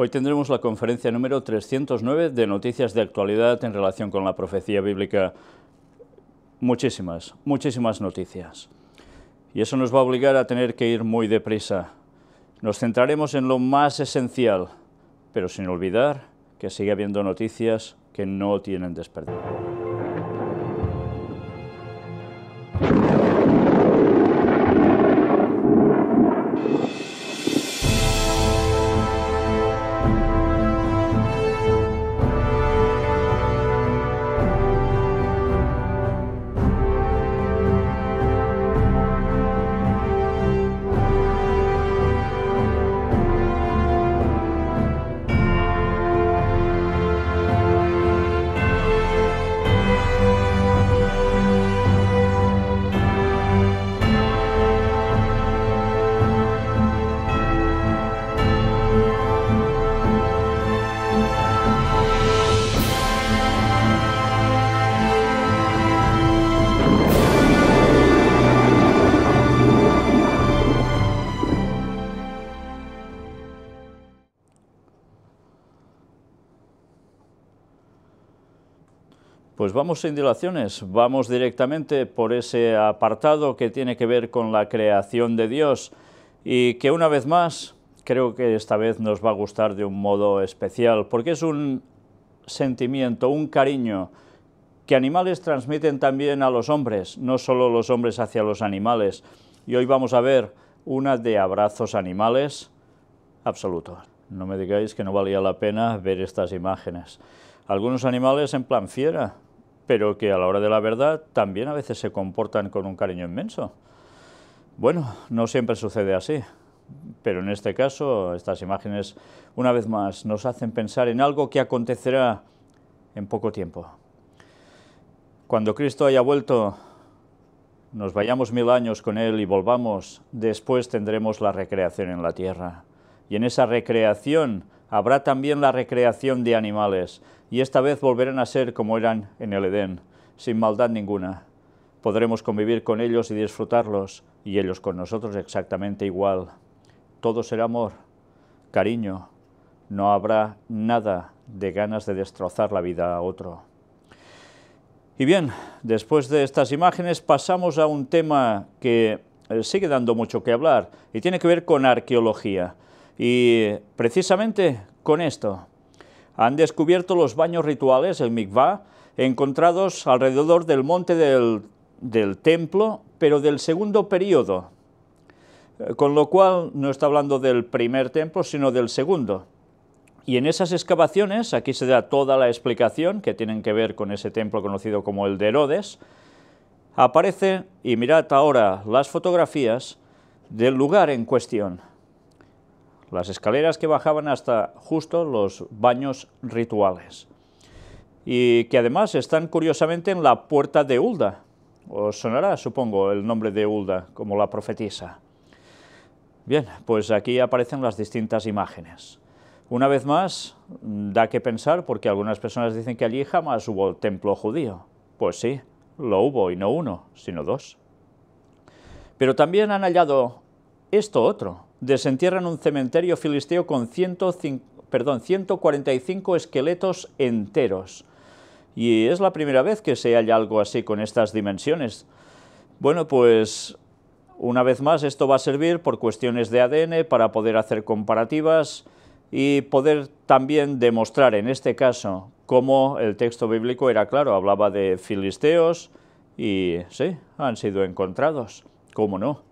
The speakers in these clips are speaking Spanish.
Hoy tendremos la conferencia número 309 de Noticias de Actualidad en relación con la profecía bíblica. Muchísimas, muchísimas noticias. Y eso nos va a obligar a tener que ir muy deprisa. Nos centraremos en lo más esencial, pero sin olvidar que sigue habiendo noticias que no tienen desperdicio. sin dilaciones, vamos directamente por ese apartado que tiene que ver con la creación de Dios y que una vez más creo que esta vez nos va a gustar de un modo especial porque es un sentimiento, un cariño que animales transmiten también a los hombres, no solo los hombres hacia los animales. Y hoy vamos a ver una de abrazos animales Absoluto. No me digáis que no valía la pena ver estas imágenes. Algunos animales en plan fiera, pero que a la hora de la verdad también a veces se comportan con un cariño inmenso. Bueno, no siempre sucede así, pero en este caso estas imágenes una vez más nos hacen pensar en algo que acontecerá en poco tiempo. Cuando Cristo haya vuelto, nos vayamos mil años con Él y volvamos, después tendremos la recreación en la tierra. Y en esa recreación habrá también la recreación de animales, y esta vez volverán a ser como eran en el Edén, sin maldad ninguna. Podremos convivir con ellos y disfrutarlos, y ellos con nosotros exactamente igual. Todo será amor, cariño, no habrá nada de ganas de destrozar la vida a otro. Y bien, después de estas imágenes pasamos a un tema que eh, sigue dando mucho que hablar y tiene que ver con arqueología y precisamente con esto han descubierto los baños rituales, el mikvah, encontrados alrededor del monte del, templo, pero del segundo período, eh, con lo cual no está hablando del primer templo, sino del segundo. Y en esas excavaciones, aquí se da toda la explicación que tienen que ver con ese templo conocido como el de Herodes, aparece, y mirad ahora las fotografías, del lugar en cuestión las escaleras que bajaban hasta justo los baños rituales, y que además están curiosamente en la puerta de Ulda. Os sonará, supongo, el nombre de Ulda, como la profetisa. Bien, pues aquí aparecen las distintas imágenes. Una vez más, da que pensar porque algunas personas dicen que allí jamás hubo templo judío. Pues sí, lo hubo y no uno, sino dos. Pero también han hallado esto otro, desentierran un cementerio filisteo con 145 esqueletos enteros. Y es la primera vez que se halla algo así con estas dimensiones. Bueno, pues una vez más esto va a servir por cuestiones de ADN para poder hacer comparativas y poder también demostrar en este caso cómo el texto bíblico era claro, hablaba de filisteos y sí, han sido encontrados, ¿cómo no?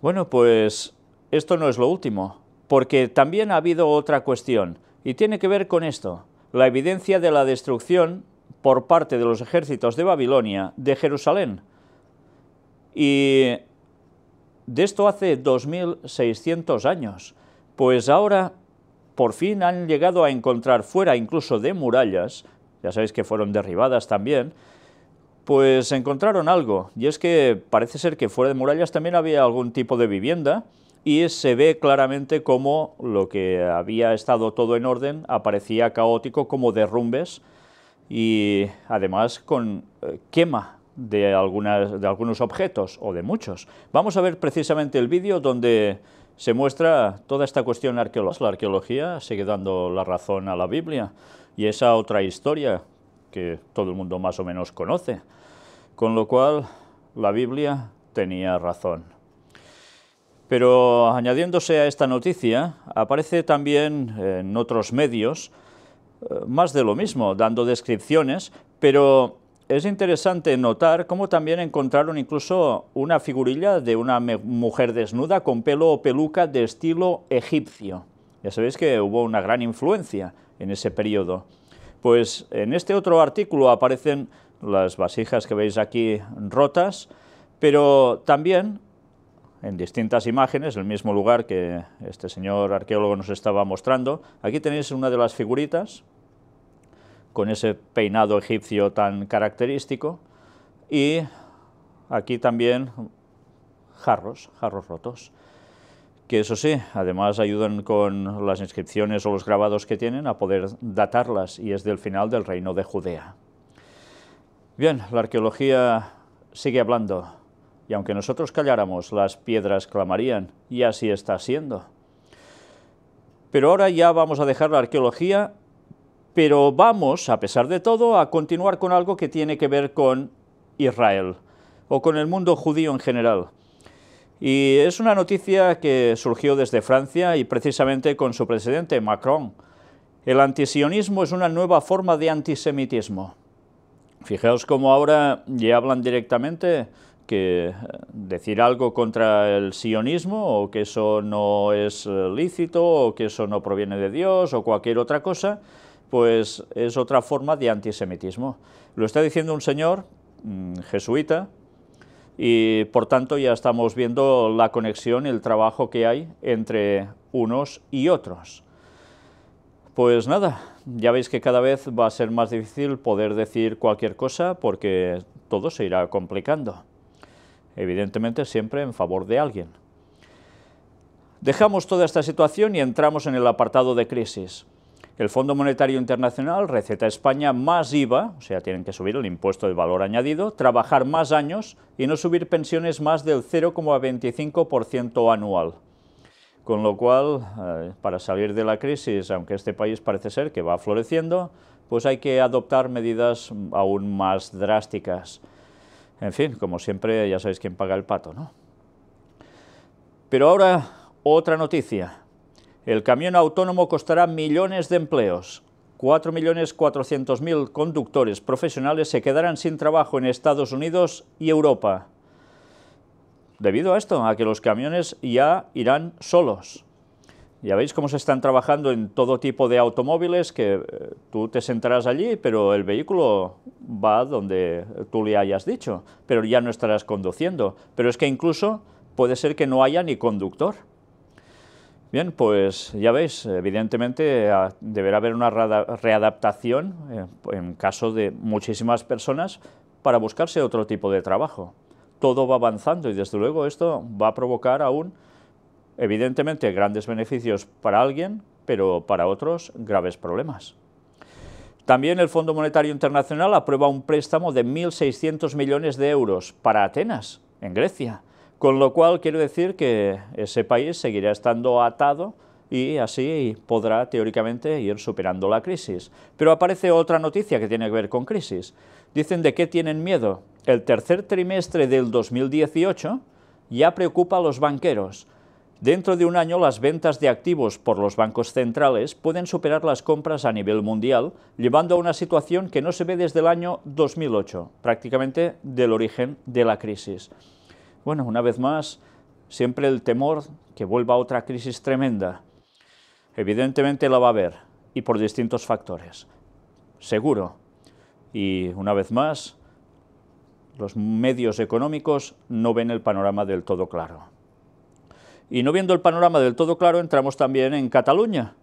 Bueno, pues esto no es lo último, porque también ha habido otra cuestión, y tiene que ver con esto, la evidencia de la destrucción por parte de los ejércitos de Babilonia de Jerusalén. Y de esto hace 2.600 años, pues ahora por fin han llegado a encontrar fuera incluso de murallas, ya sabéis que fueron derribadas también, pues encontraron algo, y es que parece ser que fuera de murallas también había algún tipo de vivienda, y se ve claramente cómo lo que había estado todo en orden aparecía caótico como derrumbes y además con eh, quema de, algunas, de algunos objetos o de muchos. Vamos a ver precisamente el vídeo donde se muestra toda esta cuestión arqueológica. La arqueología sigue dando la razón a la Biblia y esa otra historia que todo el mundo más o menos conoce. Con lo cual, la Biblia tenía razón. Pero añadiéndose a esta noticia, aparece también en otros medios eh, más de lo mismo, dando descripciones, pero es interesante notar cómo también encontraron incluso una figurilla de una mujer desnuda con pelo o peluca de estilo egipcio. Ya sabéis que hubo una gran influencia en ese periodo. Pues en este otro artículo aparecen las vasijas que veis aquí rotas, pero también en distintas imágenes, el mismo lugar que este señor arqueólogo nos estaba mostrando. Aquí tenéis una de las figuritas, con ese peinado egipcio tan característico, y aquí también jarros, jarros rotos, que eso sí, además ayudan con las inscripciones o los grabados que tienen a poder datarlas, y es del final del reino de Judea. Bien, la arqueología sigue hablando y aunque nosotros calláramos, las piedras clamarían, y así está siendo. Pero ahora ya vamos a dejar la arqueología, pero vamos, a pesar de todo, a continuar con algo que tiene que ver con Israel, o con el mundo judío en general. Y es una noticia que surgió desde Francia y precisamente con su presidente, Macron. El antisionismo es una nueva forma de antisemitismo. Fijaos cómo ahora ya hablan directamente que eh, decir algo contra el sionismo o que eso no es eh, lícito o que eso no proviene de Dios o cualquier otra cosa, pues es otra forma de antisemitismo. Lo está diciendo un señor mm, jesuita y por tanto ya estamos viendo la conexión, y el trabajo que hay entre unos y otros. Pues nada, ya veis que cada vez va a ser más difícil poder decir cualquier cosa porque todo se irá complicando evidentemente siempre en favor de alguien. Dejamos toda esta situación y entramos en el apartado de crisis. El Fondo Monetario Internacional receta a España más IVA, o sea, tienen que subir el impuesto de valor añadido, trabajar más años y no subir pensiones más del 0,25% anual. Con lo cual, eh, para salir de la crisis, aunque este país parece ser que va floreciendo, pues hay que adoptar medidas aún más drásticas. En fin, como siempre, ya sabéis quién paga el pato, ¿no? Pero ahora, otra noticia. El camión autónomo costará millones de empleos. 4.400.000 conductores profesionales se quedarán sin trabajo en Estados Unidos y Europa. Debido a esto, a que los camiones ya irán solos. Ya veis cómo se están trabajando en todo tipo de automóviles, que eh, tú te sentarás allí, pero el vehículo va donde tú le hayas dicho, pero ya no estarás conduciendo. Pero es que incluso puede ser que no haya ni conductor. Bien, pues ya veis, evidentemente ah, deberá haber una readaptación eh, en caso de muchísimas personas para buscarse otro tipo de trabajo. Todo va avanzando y desde luego esto va a provocar aún Evidentemente, grandes beneficios para alguien, pero para otros, graves problemas. También el Fondo Monetario Internacional aprueba un préstamo de 1.600 millones de euros para Atenas, en Grecia, con lo cual quiero decir que ese país seguirá estando atado y así podrá teóricamente ir superando la crisis. Pero aparece otra noticia que tiene que ver con crisis. Dicen de qué tienen miedo. El tercer trimestre del 2018 ya preocupa a los banqueros. Dentro de un año, las ventas de activos por los bancos centrales pueden superar las compras a nivel mundial, llevando a una situación que no se ve desde el año 2008, prácticamente del origen de la crisis. Bueno, una vez más, siempre el temor que vuelva otra crisis tremenda. Evidentemente la va a haber, y por distintos factores. Seguro. Y una vez más, los medios económicos no ven el panorama del todo claro. Y no viendo el panorama del todo claro, entramos también en Cataluña.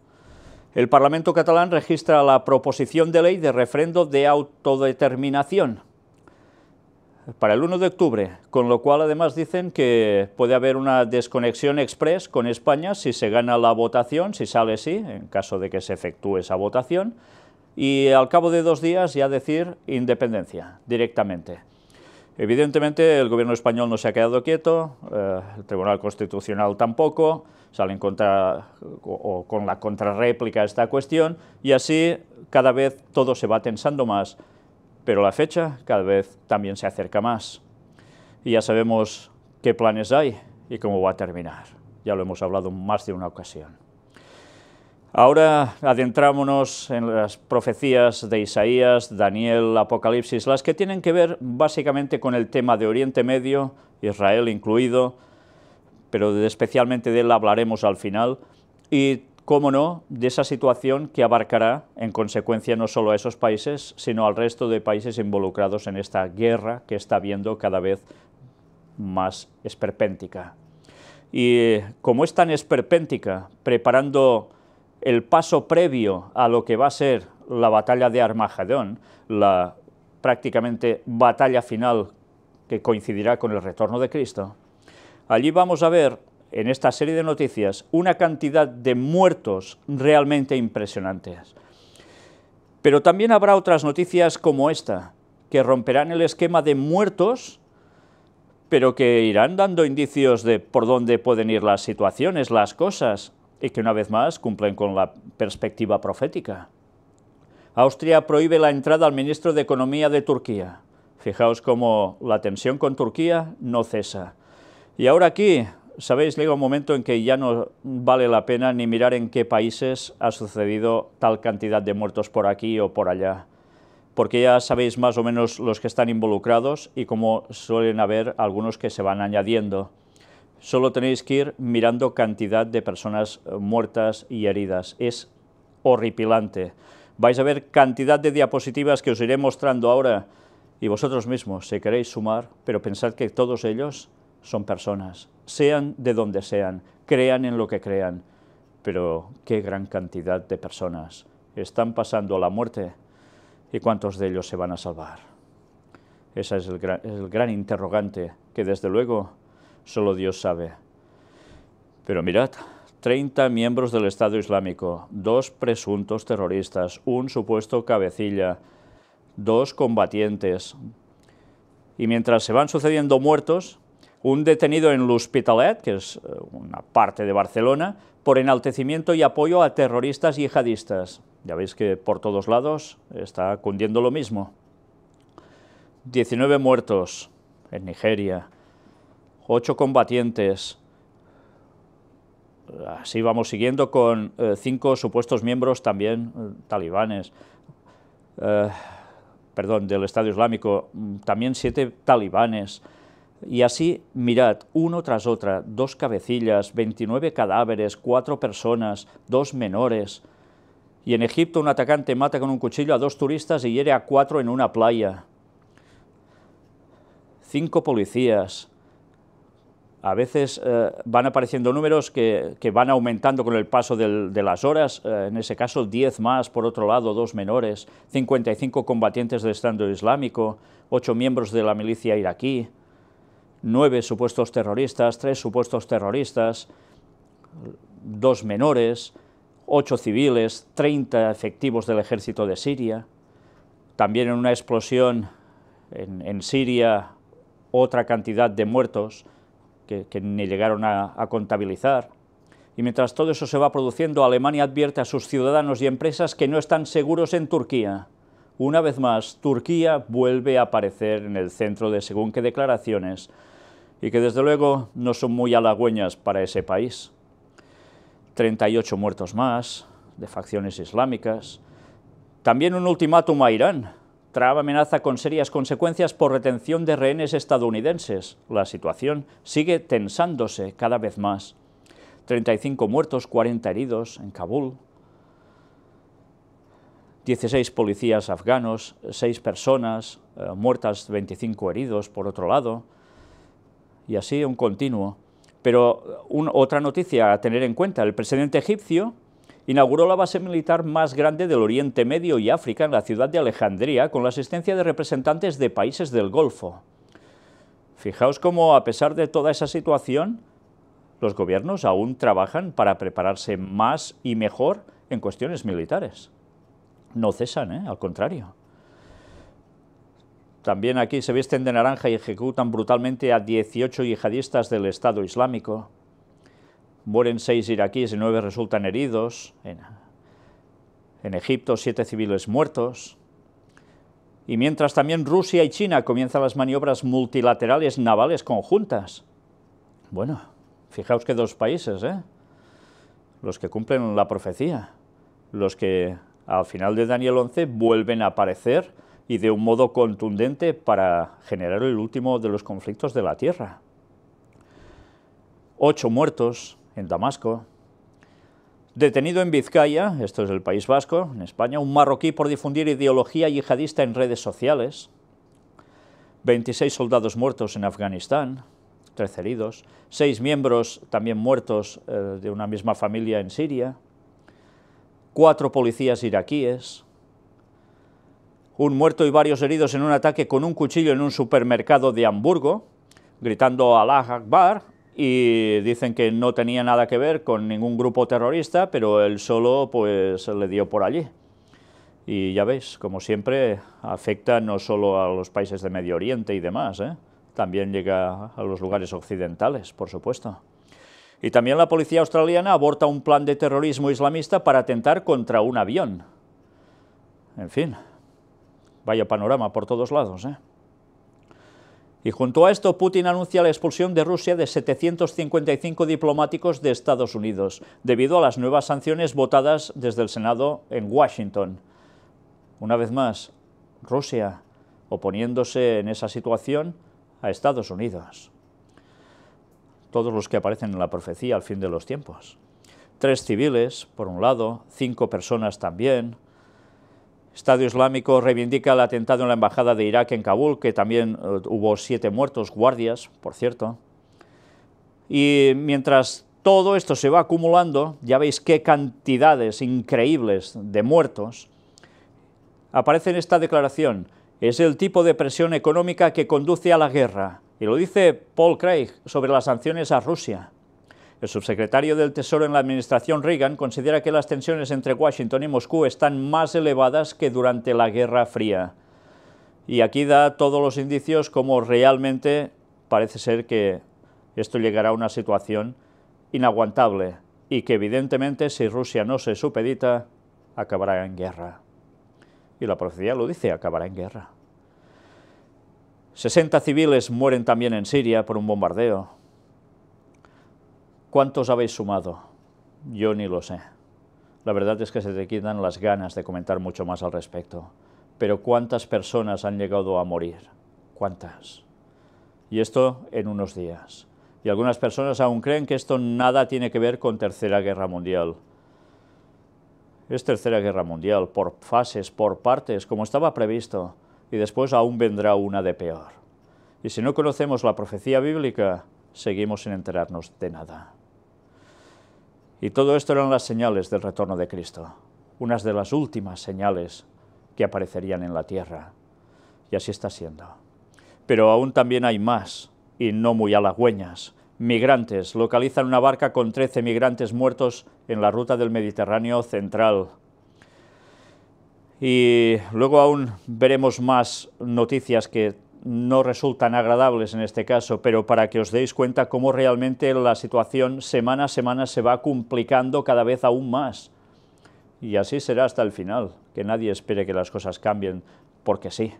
El Parlamento catalán registra la proposición de ley de refrendo de autodeterminación para el 1 de octubre, con lo cual además dicen que puede haber una desconexión express con España si se gana la votación, si sale sí, en caso de que se efectúe esa votación, y al cabo de dos días ya decir independencia directamente. Evidentemente, el gobierno español no se ha quedado quieto, eh, el Tribunal Constitucional tampoco, salen contra, o, con la contrarréplica a esta cuestión, y así cada vez todo se va tensando más, pero la fecha cada vez también se acerca más. Y ya sabemos qué planes hay y cómo va a terminar. Ya lo hemos hablado más de una ocasión. Ahora adentrámonos en las profecías de Isaías, Daniel, Apocalipsis, las que tienen que ver básicamente con el tema de Oriente Medio, Israel incluido, pero especialmente de él hablaremos al final, y, cómo no, de esa situación que abarcará en consecuencia no solo a esos países, sino al resto de países involucrados en esta guerra que está viendo cada vez más esperpéntica. Y como es tan esperpéntica, preparando el paso previo a lo que va a ser la batalla de Armagedón, la prácticamente batalla final que coincidirá con el retorno de Cristo, allí vamos a ver en esta serie de noticias una cantidad de muertos realmente impresionantes. Pero también habrá otras noticias como esta, que romperán el esquema de muertos, pero que irán dando indicios de por dónde pueden ir las situaciones, las cosas, y que una vez más cumplen con la perspectiva profética. Austria prohíbe la entrada al ministro de Economía de Turquía. Fijaos cómo la tensión con Turquía no cesa. Y ahora aquí, sabéis, llega un momento en que ya no vale la pena ni mirar en qué países ha sucedido tal cantidad de muertos por aquí o por allá, porque ya sabéis más o menos los que están involucrados y cómo suelen haber algunos que se van añadiendo. Solo tenéis que ir mirando cantidad de personas eh, muertas y heridas. Es horripilante. Vais a ver cantidad de diapositivas que os iré mostrando ahora y vosotros mismos, si queréis sumar, pero pensad que todos ellos son personas, sean de donde sean, crean en lo que crean, pero qué gran cantidad de personas están pasando a la muerte y cuántos de ellos se van a salvar. Ese es el gran interrogante que desde luego solo Dios sabe. Pero mirad, 30 miembros del Estado Islámico, dos presuntos terroristas, un supuesto cabecilla, dos combatientes. Y mientras se van sucediendo muertos, un detenido en L'Hospitalet, que es eh, una parte de Barcelona, por enaltecimiento y apoyo a terroristas yihadistas. Ya veis que por todos lados está cundiendo lo mismo. 19 muertos en Nigeria, ocho combatientes. Así vamos siguiendo con eh, cinco supuestos miembros también eh, talibanes, eh, perdón, del Estado Islámico, mm, también siete talibanes. Y así, mirad, uno tras otra, dos cabecillas, 29 cadáveres, cuatro personas, dos menores. Y en Egipto un atacante mata con un cuchillo a dos turistas y hiere a cuatro en una playa. Cinco policías, a veces eh, van apareciendo números que, van aumentando con el paso de las horas, eh, en ese caso 10 más, por otro lado, dos menores, 55 combatientes del Estado Islámico, 8 miembros de la milicia iraquí, 9 supuestos terroristas, 3 supuestos terroristas, 2 menores, 8 civiles, 30 efectivos del ejército de Siria. También en una explosión en Siria, otra cantidad de muertos, que, ni llegaron a, a contabilizar. Y mientras todo eso se va produciendo, Alemania advierte a sus ciudadanos y empresas que no están seguros en Turquía. Una vez más, Turquía vuelve a aparecer en el centro de según qué declaraciones, y que desde luego no son muy halagüeñas para ese país. 38 muertos más, de facciones islámicas. También un ultimátum a Irán, Trump amenaza con serias consecuencias por retención de rehenes estadounidenses. La situación sigue tensándose cada vez más. 35 muertos, 40 heridos en Kabul. 16 policías afganos, 6 personas eh, muertas, 25 heridos por otro lado. Y así un continuo. Pero eh, otra noticia a tener en cuenta, el presidente egipcio inauguró la base militar más grande del Oriente Medio y África en la ciudad de Alejandría con la asistencia de representantes de países del Golfo. Fijaos cómo, a pesar de toda esa situación, los gobiernos aún trabajan para prepararse más y mejor en cuestiones militares. No cesan, ¿eh? al contrario. También aquí se visten de naranja y ejecutan brutalmente a 18 yihadistas del Estado Islámico mueren seis iraquíes y nueve resultan heridos. En, Egipto, siete civiles muertos. Y mientras también Rusia y China comienzan las maniobras multilaterales navales conjuntas. Bueno, fijaos que dos países, ¿eh? los que cumplen la profecía, los que al final de Daniel 11 vuelven a aparecer y de un modo contundente para generar el último de los conflictos de la Tierra. Ocho muertos, en Damasco. Detenido en Vizcaya, esto es el País Vasco, en España, un marroquí por difundir ideología yihadista en redes sociales. 26 soldados muertos en Afganistán, 13 heridos. 6 miembros también muertos eh, de una misma familia en Siria. 4 policías iraquíes. Un muerto y varios heridos en un ataque con un cuchillo en un supermercado de Hamburgo, gritando Alá Akbar y dicen que no tenía nada que ver con ningún grupo terrorista, pero él solo pues le dio por allí. Y ya veis, como siempre, afecta no solo a los países de Medio Oriente y demás, ¿eh? también llega a los lugares occidentales, por supuesto. Y también la policía australiana aborta un plan de terrorismo islamista para atentar contra un avión. En fin, vaya panorama por todos lados, ¿eh? Y junto a esto, Putin anuncia la expulsión de Rusia de 755 diplomáticos de Estados Unidos, debido a las nuevas sanciones votadas desde el Senado en Washington. Una vez más, Rusia oponiéndose en esa situación a Estados Unidos. Todos los que aparecen en la profecía al fin de los tiempos. Tres civiles, por un lado, cinco personas también, Estado Islámico reivindica el atentado en la Embajada de Irak en Kabul, que también eh, hubo siete muertos, guardias, por cierto. Y mientras todo esto se va acumulando, ya veis qué cantidades increíbles de muertos, aparece en esta declaración, es el tipo de presión económica que conduce a la guerra. Y lo dice Paul Craig sobre las sanciones a Rusia. El subsecretario del Tesoro en la administración Reagan considera que las tensiones entre Washington y Moscú están más elevadas que durante la Guerra Fría. Y aquí da todos los indicios como realmente parece ser que esto llegará a una situación inaguantable y que evidentemente si Rusia no se supedita, acabará en guerra. Y la profecía lo dice, acabará en guerra. 60 civiles mueren también en Siria por un bombardeo. ¿Cuántos habéis sumado? Yo ni lo sé. La verdad es que se te quitan las ganas de comentar mucho más al respecto. Pero ¿cuántas personas han llegado a morir? ¿Cuántas? Y esto en unos días. Y algunas personas aún creen que esto nada tiene que ver con Tercera Guerra Mundial. Es Tercera Guerra Mundial, por fases, por partes, como estaba previsto. Y después aún vendrá una de peor. Y si no conocemos la profecía bíblica, seguimos sin enterarnos de nada. Y todo esto eran las señales del retorno de Cristo, unas de las últimas señales que aparecerían en la tierra. Y así está siendo. Pero aún también hay más, y no muy halagüeñas. Migrantes localizan una barca con 13 migrantes muertos en la ruta del Mediterráneo central. Y luego aún veremos más noticias que no resultan agradables en este caso, pero para que os deis cuenta cómo realmente la situación semana a semana se va complicando cada vez aún más. Y así será hasta el final, que nadie espere que las cosas cambien, porque sí.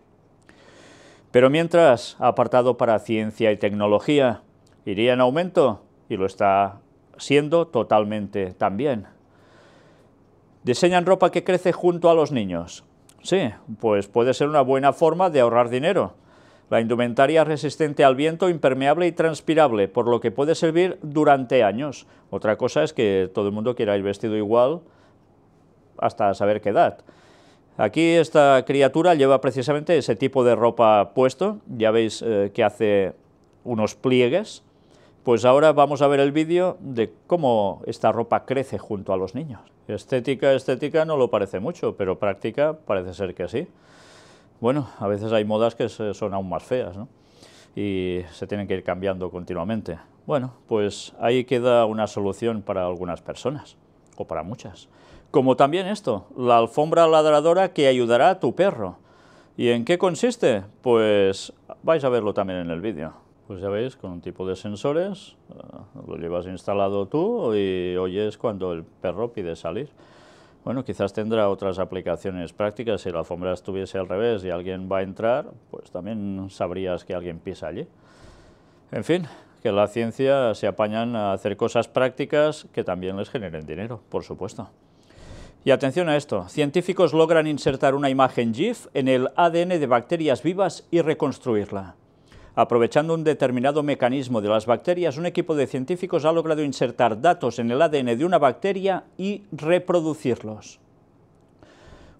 Pero mientras, apartado para ciencia y tecnología, iría en aumento, y lo está siendo totalmente también. Diseñan ropa que crece junto a los niños. Sí, pues puede ser una buena forma de ahorrar dinero la indumentaria resistente al viento, impermeable y transpirable, por lo que puede servir durante años. Otra cosa es que todo el mundo quiera ir vestido igual hasta saber qué edad. Aquí esta criatura lleva precisamente ese tipo de ropa puesto, ya veis eh, que hace unos pliegues. Pues ahora vamos a ver el vídeo de cómo esta ropa crece junto a los niños. Estética, estética no lo parece mucho, pero práctica parece ser que sí bueno, a veces hay modas que son aún más feas, Y se tienen que ir cambiando continuamente. Bueno, pues ahí queda una solución para algunas personas, o para muchas. Como también esto, la alfombra ladradora que ayudará a tu perro. ¿Y en qué consiste? Pues vais a verlo también en el vídeo. Pues ya veis, con un tipo de sensores, eh, lo llevas instalado tú y oyes cuando el perro pide salir. Bueno, quizás tendrá otras aplicaciones prácticas. Si la alfombra estuviese al revés y alguien va a entrar, pues también sabrías que alguien pisa allí. En fin, que la ciencia se apañan a hacer cosas prácticas que también les generen dinero, por supuesto. Y atención a esto, científicos logran insertar una imagen GIF en el ADN de bacterias vivas y reconstruirla. Aprovechando un determinado mecanismo de las bacterias, un equipo de científicos ha logrado insertar datos en el ADN de una bacteria y reproducirlos.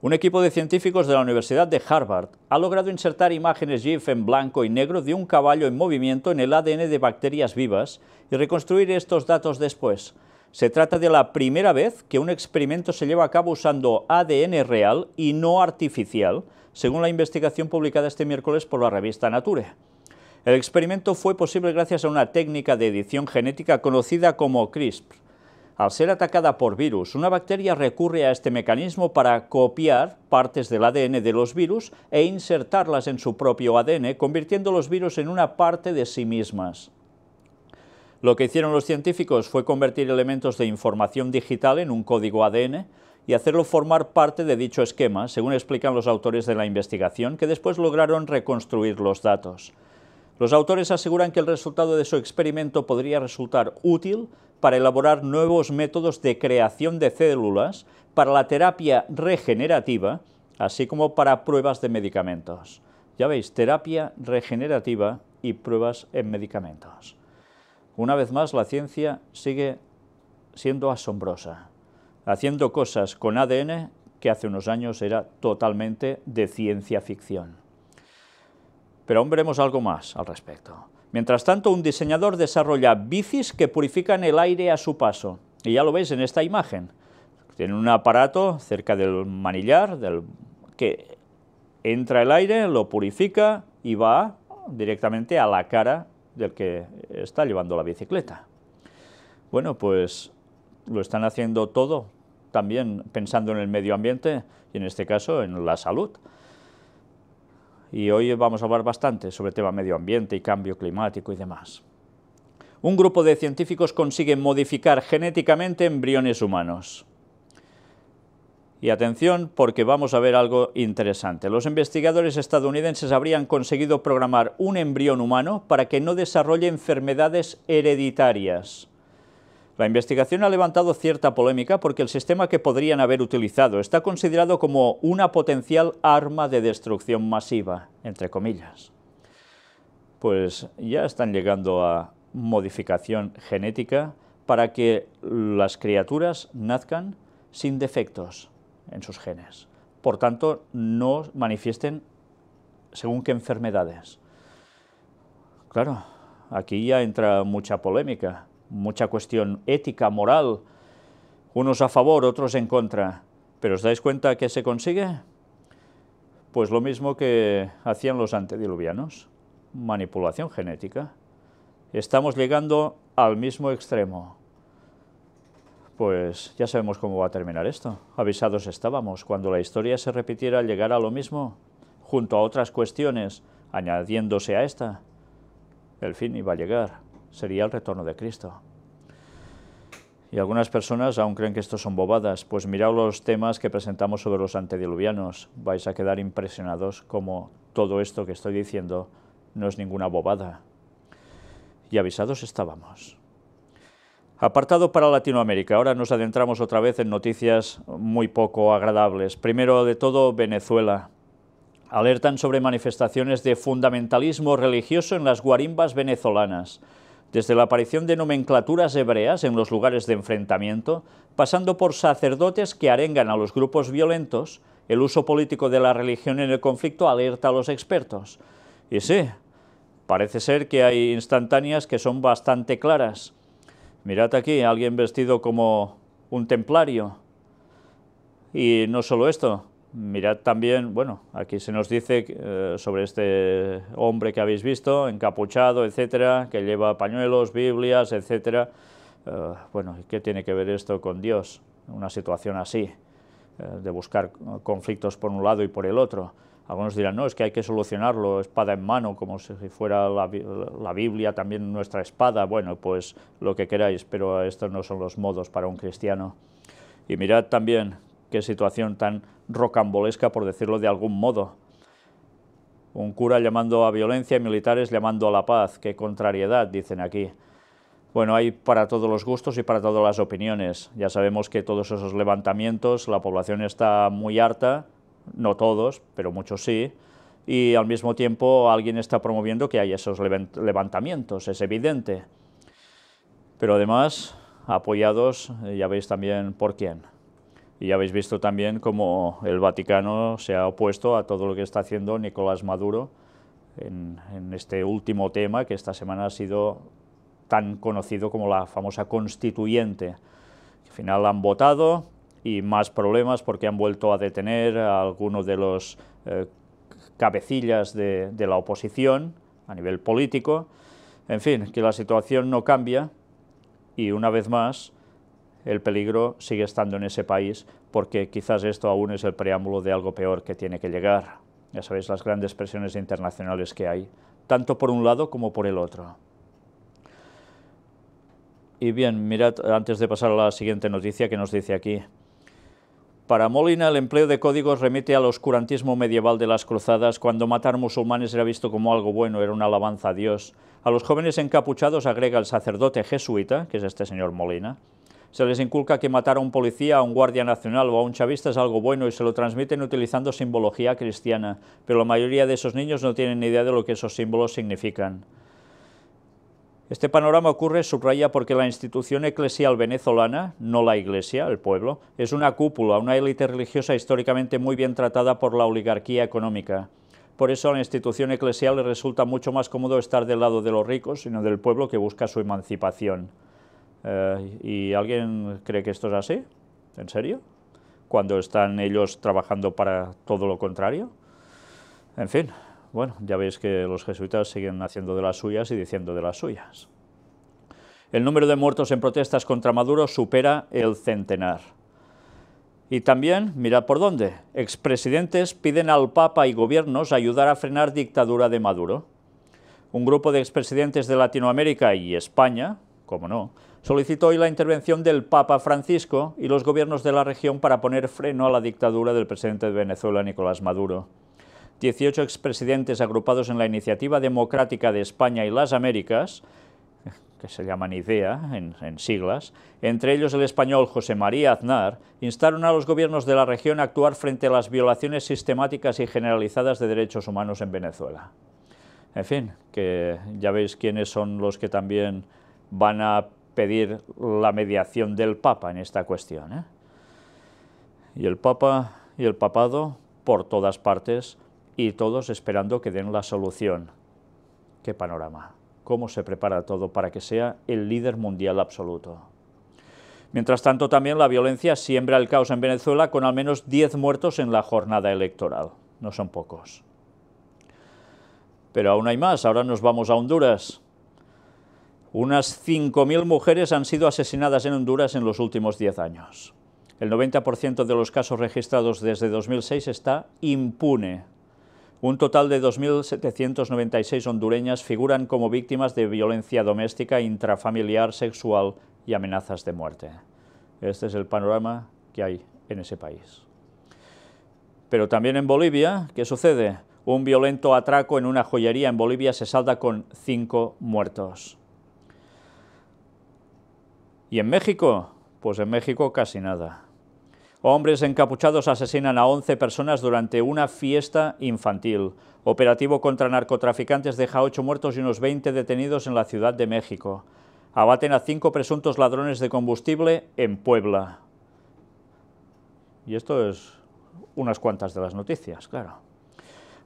Un equipo de científicos de la Universidad de Harvard ha logrado insertar imágenes GIF en blanco y negro de un caballo en movimiento en el ADN de bacterias vivas y reconstruir estos datos después. Se trata de la primera vez que un experimento se lleva a cabo usando ADN real y no artificial, según la investigación publicada este miércoles por la revista Nature. El experimento fue posible gracias a una técnica de edición genética conocida como CRISPR. Al ser atacada por virus, una bacteria recurre a este mecanismo para copiar partes del ADN de los virus e insertarlas en su propio ADN, convirtiendo los virus en una parte de sí mismas. Lo que hicieron los científicos fue convertir elementos de información digital en un código ADN y hacerlo formar parte de dicho esquema, según explican los autores de la investigación, que después lograron reconstruir los datos. Los autores aseguran que el resultado de su experimento podría resultar útil para elaborar nuevos métodos de creación de células para la terapia regenerativa, así como para pruebas de medicamentos. Ya veis, terapia regenerativa y pruebas en medicamentos. Una vez más, la ciencia sigue siendo asombrosa, haciendo cosas con ADN que hace unos años era totalmente de ciencia ficción pero aún veremos algo más al respecto. Mientras tanto, un diseñador desarrolla bicis que purifican el aire a su paso. Y ya lo veis en esta imagen. Tiene un aparato cerca del manillar del, que entra el aire, lo purifica y va directamente a la cara del que está llevando la bicicleta. Bueno, pues lo están haciendo todo también pensando en el medio ambiente y en este caso en la salud y hoy vamos a hablar bastante sobre el tema medio ambiente y cambio climático y demás. Un grupo de científicos consigue modificar genéticamente embriones humanos. Y atención, porque vamos a ver algo interesante. Los investigadores estadounidenses habrían conseguido programar un embrión humano para que no desarrolle enfermedades hereditarias. La investigación ha levantado cierta polémica porque el sistema que podrían haber utilizado está considerado como una potencial arma de destrucción masiva, entre comillas. Pues ya están llegando a modificación genética para que las criaturas nazcan sin defectos en sus genes. Por tanto, no manifiesten según qué enfermedades. Claro, aquí ya entra mucha polémica, mucha cuestión ética, moral, unos a favor, otros en contra. Pero ¿os dais cuenta que se consigue? Pues lo mismo que hacían los antediluvianos, manipulación genética. Estamos llegando al mismo extremo. Pues ya sabemos cómo va a terminar esto. Avisados estábamos, cuando la historia se repitiera llegará a lo mismo, junto a otras cuestiones, añadiéndose a esta. El fin iba a llegar sería el retorno de Cristo. Y algunas personas aún creen que estos son bobadas, pues mirad los temas que presentamos sobre los antediluvianos, vais a quedar impresionados como todo esto que estoy diciendo no es ninguna bobada. Y avisados estábamos. Apartado para Latinoamérica, ahora nos adentramos otra vez en noticias muy poco agradables. Primero de todo, Venezuela. Alertan sobre manifestaciones de fundamentalismo religioso en las guarimbas venezolanas desde la aparición de nomenclaturas hebreas en los lugares de enfrentamiento, pasando por sacerdotes que arengan a los grupos violentos, el uso político de la religión en el conflicto alerta a los expertos. Y sí, parece ser que hay instantáneas que son bastante claras. Mirad aquí, alguien vestido como un templario. Y no solo esto, Mirad también, bueno, aquí se nos dice eh, sobre este hombre que habéis visto, encapuchado, etcétera, que lleva pañuelos, Biblias, etcétera. Eh, bueno, ¿qué tiene que ver esto con Dios? Una situación así, eh, de buscar conflictos por un lado y por el otro. Algunos dirán, no, es que hay que solucionarlo espada en mano, como si fuera la, la Biblia también nuestra espada. Bueno, pues lo que queráis, pero estos no son los modos para un cristiano. Y mirad también qué situación tan rocambolesca, por decirlo de algún modo. Un cura llamando a violencia y militares llamando a la paz. Qué contrariedad, dicen aquí. Bueno, hay para todos los gustos y para todas las opiniones. Ya sabemos que todos esos levantamientos, la población está muy harta, no todos, pero muchos sí, y al mismo tiempo alguien está promoviendo que haya esos levantamientos, es evidente. Pero además, apoyados, ya veis también por quién. Y habéis visto también cómo el Vaticano se ha opuesto a todo lo que está haciendo Nicolás Maduro en, este último tema que esta semana ha sido tan conocido como la famosa constituyente. Al final han votado y más problemas porque han vuelto a detener a algunos de los eh, cabecillas de la oposición a nivel político. En fin, que la situación no cambia y una vez más el peligro sigue estando en ese país porque quizás esto aún es el preámbulo de algo peor que tiene que llegar. Ya sabéis las grandes presiones internacionales que hay, tanto por un lado como por el otro. Y bien, mirad, antes de pasar a la siguiente noticia que nos dice aquí, para Molina, el empleo de códigos remite al oscurantismo medieval de las cruzadas, cuando matar musulmanes era visto como algo bueno, era una alabanza a Dios. A los jóvenes encapuchados agrega el sacerdote jesuita, que es este señor Molina, se les inculca que matar a un policía, a un guardia nacional o a un chavista es algo bueno y se lo transmiten utilizando simbología cristiana, pero la mayoría de esos niños no tienen ni idea de lo que esos símbolos significan. Este panorama ocurre, subraya, porque la institución eclesial venezolana, no la iglesia, el pueblo, es una cúpula, una élite religiosa históricamente muy bien tratada por la oligarquía económica. Por eso a la institución eclesial le resulta mucho más cómodo estar del lado de los ricos, sino del pueblo que busca su emancipación. Eh, ¿Y alguien cree que esto es así? ¿En serio? Cuando están ellos trabajando para todo lo contrario. En fin, bueno, ya veis que los jesuitas siguen haciendo de las suyas y diciendo de las suyas. El número de muertos en protestas contra Maduro supera el centenar. Y también, mirad por dónde, expresidentes piden al Papa y gobiernos ayudar a frenar dictadura de Maduro. Un grupo de expresidentes de Latinoamérica y España, como no, solicitó hoy la intervención del Papa Francisco y los gobiernos de la región para poner freno a la dictadura del presidente de Venezuela, Nicolás Maduro. 18 expresidentes agrupados en la Iniciativa Democrática de España y las Américas, que se llaman IDEA en, en siglas, entre ellos el español José María Aznar, instaron a los gobiernos de la región a actuar frente a las violaciones sistemáticas y generalizadas de derechos humanos en Venezuela. En fin, que ya veis quiénes son los que también van a pedir la mediación del Papa en esta cuestión. ¿eh? Y el Papa y el Papado por todas partes y todos esperando que den la solución. ¡Qué panorama! ¿Cómo se prepara todo para que sea el líder mundial absoluto? Mientras tanto, también la violencia siembra el caos en Venezuela con al menos 10 muertos en la jornada electoral. No son pocos. Pero aún hay más. Ahora nos vamos a Honduras. Unas 5.000 mujeres han sido asesinadas en Honduras en los últimos 10 años. El 90% de los casos registrados desde 2006 está impune. Un total de 2.796 hondureñas figuran como víctimas de violencia doméstica, intrafamiliar, sexual y amenazas de muerte. Este es el panorama que hay en ese país. Pero también en Bolivia, ¿qué sucede? Un violento atraco en una joyería en Bolivia se salda con cinco muertos. ¿Y en México? Pues en México casi nada. Hombres encapuchados asesinan a 11 personas durante una fiesta infantil. Operativo contra narcotraficantes deja 8 muertos y unos 20 detenidos en la Ciudad de México. Abaten a 5 presuntos ladrones de combustible en Puebla. Y esto es unas cuantas de las noticias, claro.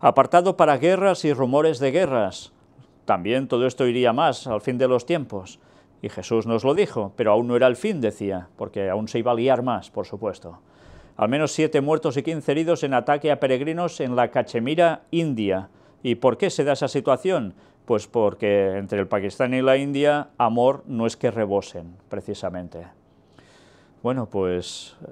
Apartado para guerras y rumores de guerras. También todo esto iría más al fin de los tiempos. Y Jesús nos lo dijo, pero aún no era el fin, decía, porque aún se iba a liar más, por supuesto. Al menos siete muertos y quince heridos en ataque a peregrinos en la Cachemira, India. ¿Y por qué se da esa situación? Pues porque entre el Pakistán y la India, amor no es que rebosen, precisamente. Bueno, pues eh,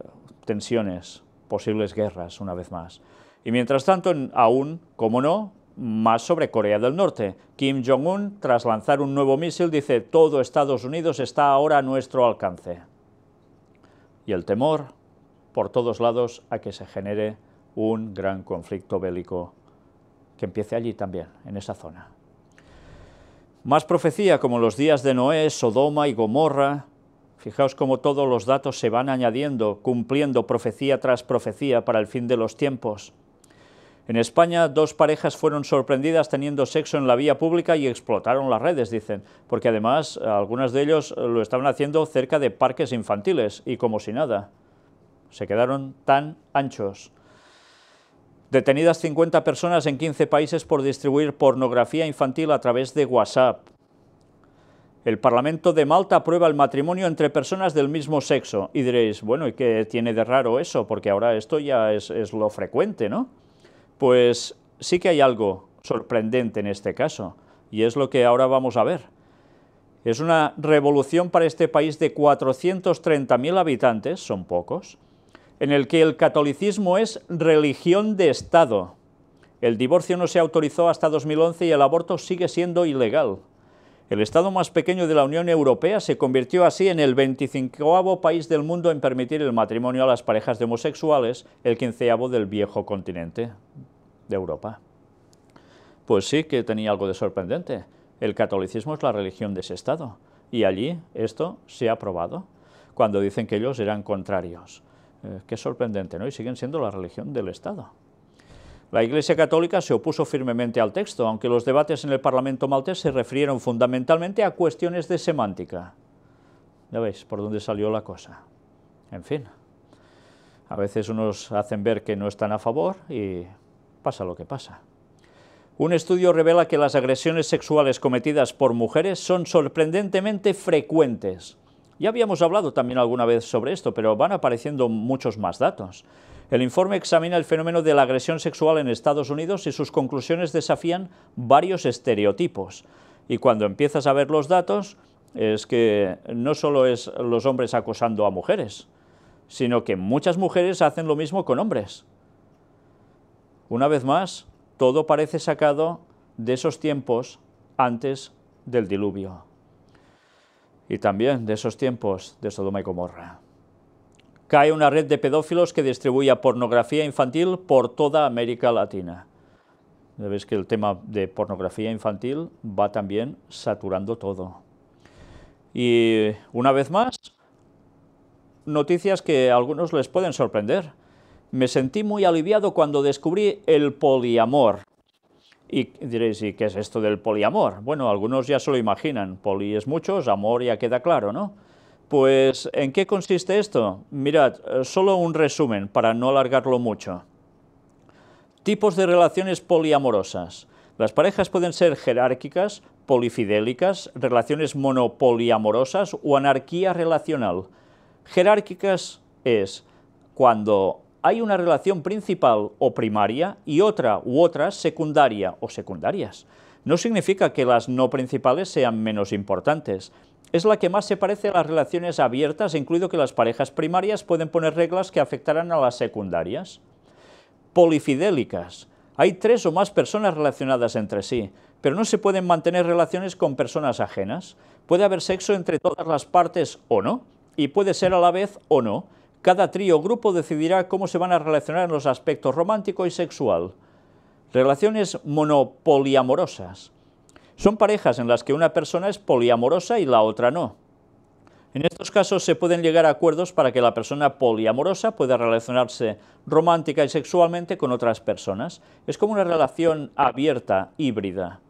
tensiones, posibles guerras, una vez más. Y mientras tanto, aún, como no, más sobre Corea del Norte. Kim Jong-un, tras lanzar un nuevo misil, dice «Todo Estados Unidos está ahora a nuestro alcance». Y el temor, por todos lados, a que se genere un gran conflicto bélico que empiece allí también, en esa zona. Más profecía, como los días de Noé, Sodoma y Gomorra. Fijaos cómo todos los datos se van añadiendo, cumpliendo profecía tras profecía para el fin de los tiempos. En España, dos parejas fueron sorprendidas teniendo sexo en la vía pública y explotaron las redes, dicen, porque además algunas de ellos lo estaban haciendo cerca de parques infantiles y como si nada. Se quedaron tan anchos. Detenidas 50 personas en 15 países por distribuir pornografía infantil a través de WhatsApp. El Parlamento de Malta aprueba el matrimonio entre personas del mismo sexo. Y diréis, bueno, ¿y qué tiene de raro eso? Porque ahora esto ya es, es lo frecuente, ¿no? Pues sí que hay algo sorprendente en este caso, y es lo que ahora vamos a ver. Es una revolución para este país de 430.000 habitantes, son pocos, en el que el catolicismo es religión de Estado. El divorcio no se autorizó hasta 2011 y el aborto sigue siendo ilegal. El Estado más pequeño de la Unión Europea se convirtió así en el 25 país del mundo en permitir el matrimonio a las parejas de homosexuales, el 15 del viejo continente de Europa. Pues sí que tenía algo de sorprendente. El catolicismo es la religión de ese Estado, y allí esto se ha probado, cuando dicen que ellos eran contrarios. Eh, qué sorprendente, ¿no? Y siguen siendo la religión del Estado. La Iglesia Católica se opuso firmemente al texto, aunque los debates en el Parlamento maltés se refirieron fundamentalmente a cuestiones de semántica. Ya veis por dónde salió la cosa. En fin, a veces unos hacen ver que no están a favor y pasa lo que pasa. Un estudio revela que las agresiones sexuales cometidas por mujeres son sorprendentemente frecuentes. Ya habíamos hablado también alguna vez sobre esto, pero van apareciendo muchos más datos. El informe examina el fenómeno de la agresión sexual en Estados Unidos y sus conclusiones desafían varios estereotipos. Y cuando empiezas a ver los datos, es que no solo es los hombres acosando a mujeres, sino que muchas mujeres hacen lo mismo con hombres. Una vez más, todo parece sacado de esos tiempos antes del diluvio y también de esos tiempos de Sodoma y Gomorra. Cae una red de pedófilos que distribuye pornografía infantil por toda América Latina. Ya veis que el tema de pornografía infantil va también saturando todo. Y una vez más, noticias que a algunos les pueden sorprender. Me sentí muy aliviado cuando descubrí el poliamor. Y diréis, ¿y qué es esto del poliamor? Bueno, algunos ya se lo imaginan. Poli es muchos, amor ya queda claro, ¿no? Pues, ¿en qué consiste esto? Mirad, eh, solo un resumen para no alargarlo mucho. Tipos de relaciones poliamorosas. Las parejas pueden ser jerárquicas, polifidélicas, relaciones monopoliamorosas o anarquía relacional. Jerárquicas es cuando hay una relación principal o primaria y otra u otra secundaria o secundarias. No significa que las no principales sean menos importantes. Es la que más se parece a las relaciones abiertas, incluido que las parejas primarias pueden poner reglas que afectarán a las secundarias. Polifidélicas. Hay tres o más personas relacionadas entre sí, pero no se pueden mantener relaciones con personas ajenas. Puede haber sexo entre todas las partes o no, y puede ser a la vez o no, cada trío o grupo decidirá cómo se van a relacionar en los aspectos romántico y sexual. Relaciones monopoliamorosas. Son parejas en las que una persona es poliamorosa y la otra no. En estos casos se pueden llegar a acuerdos para que la persona poliamorosa pueda relacionarse romántica y sexualmente con otras personas. Es como una relación abierta, híbrida.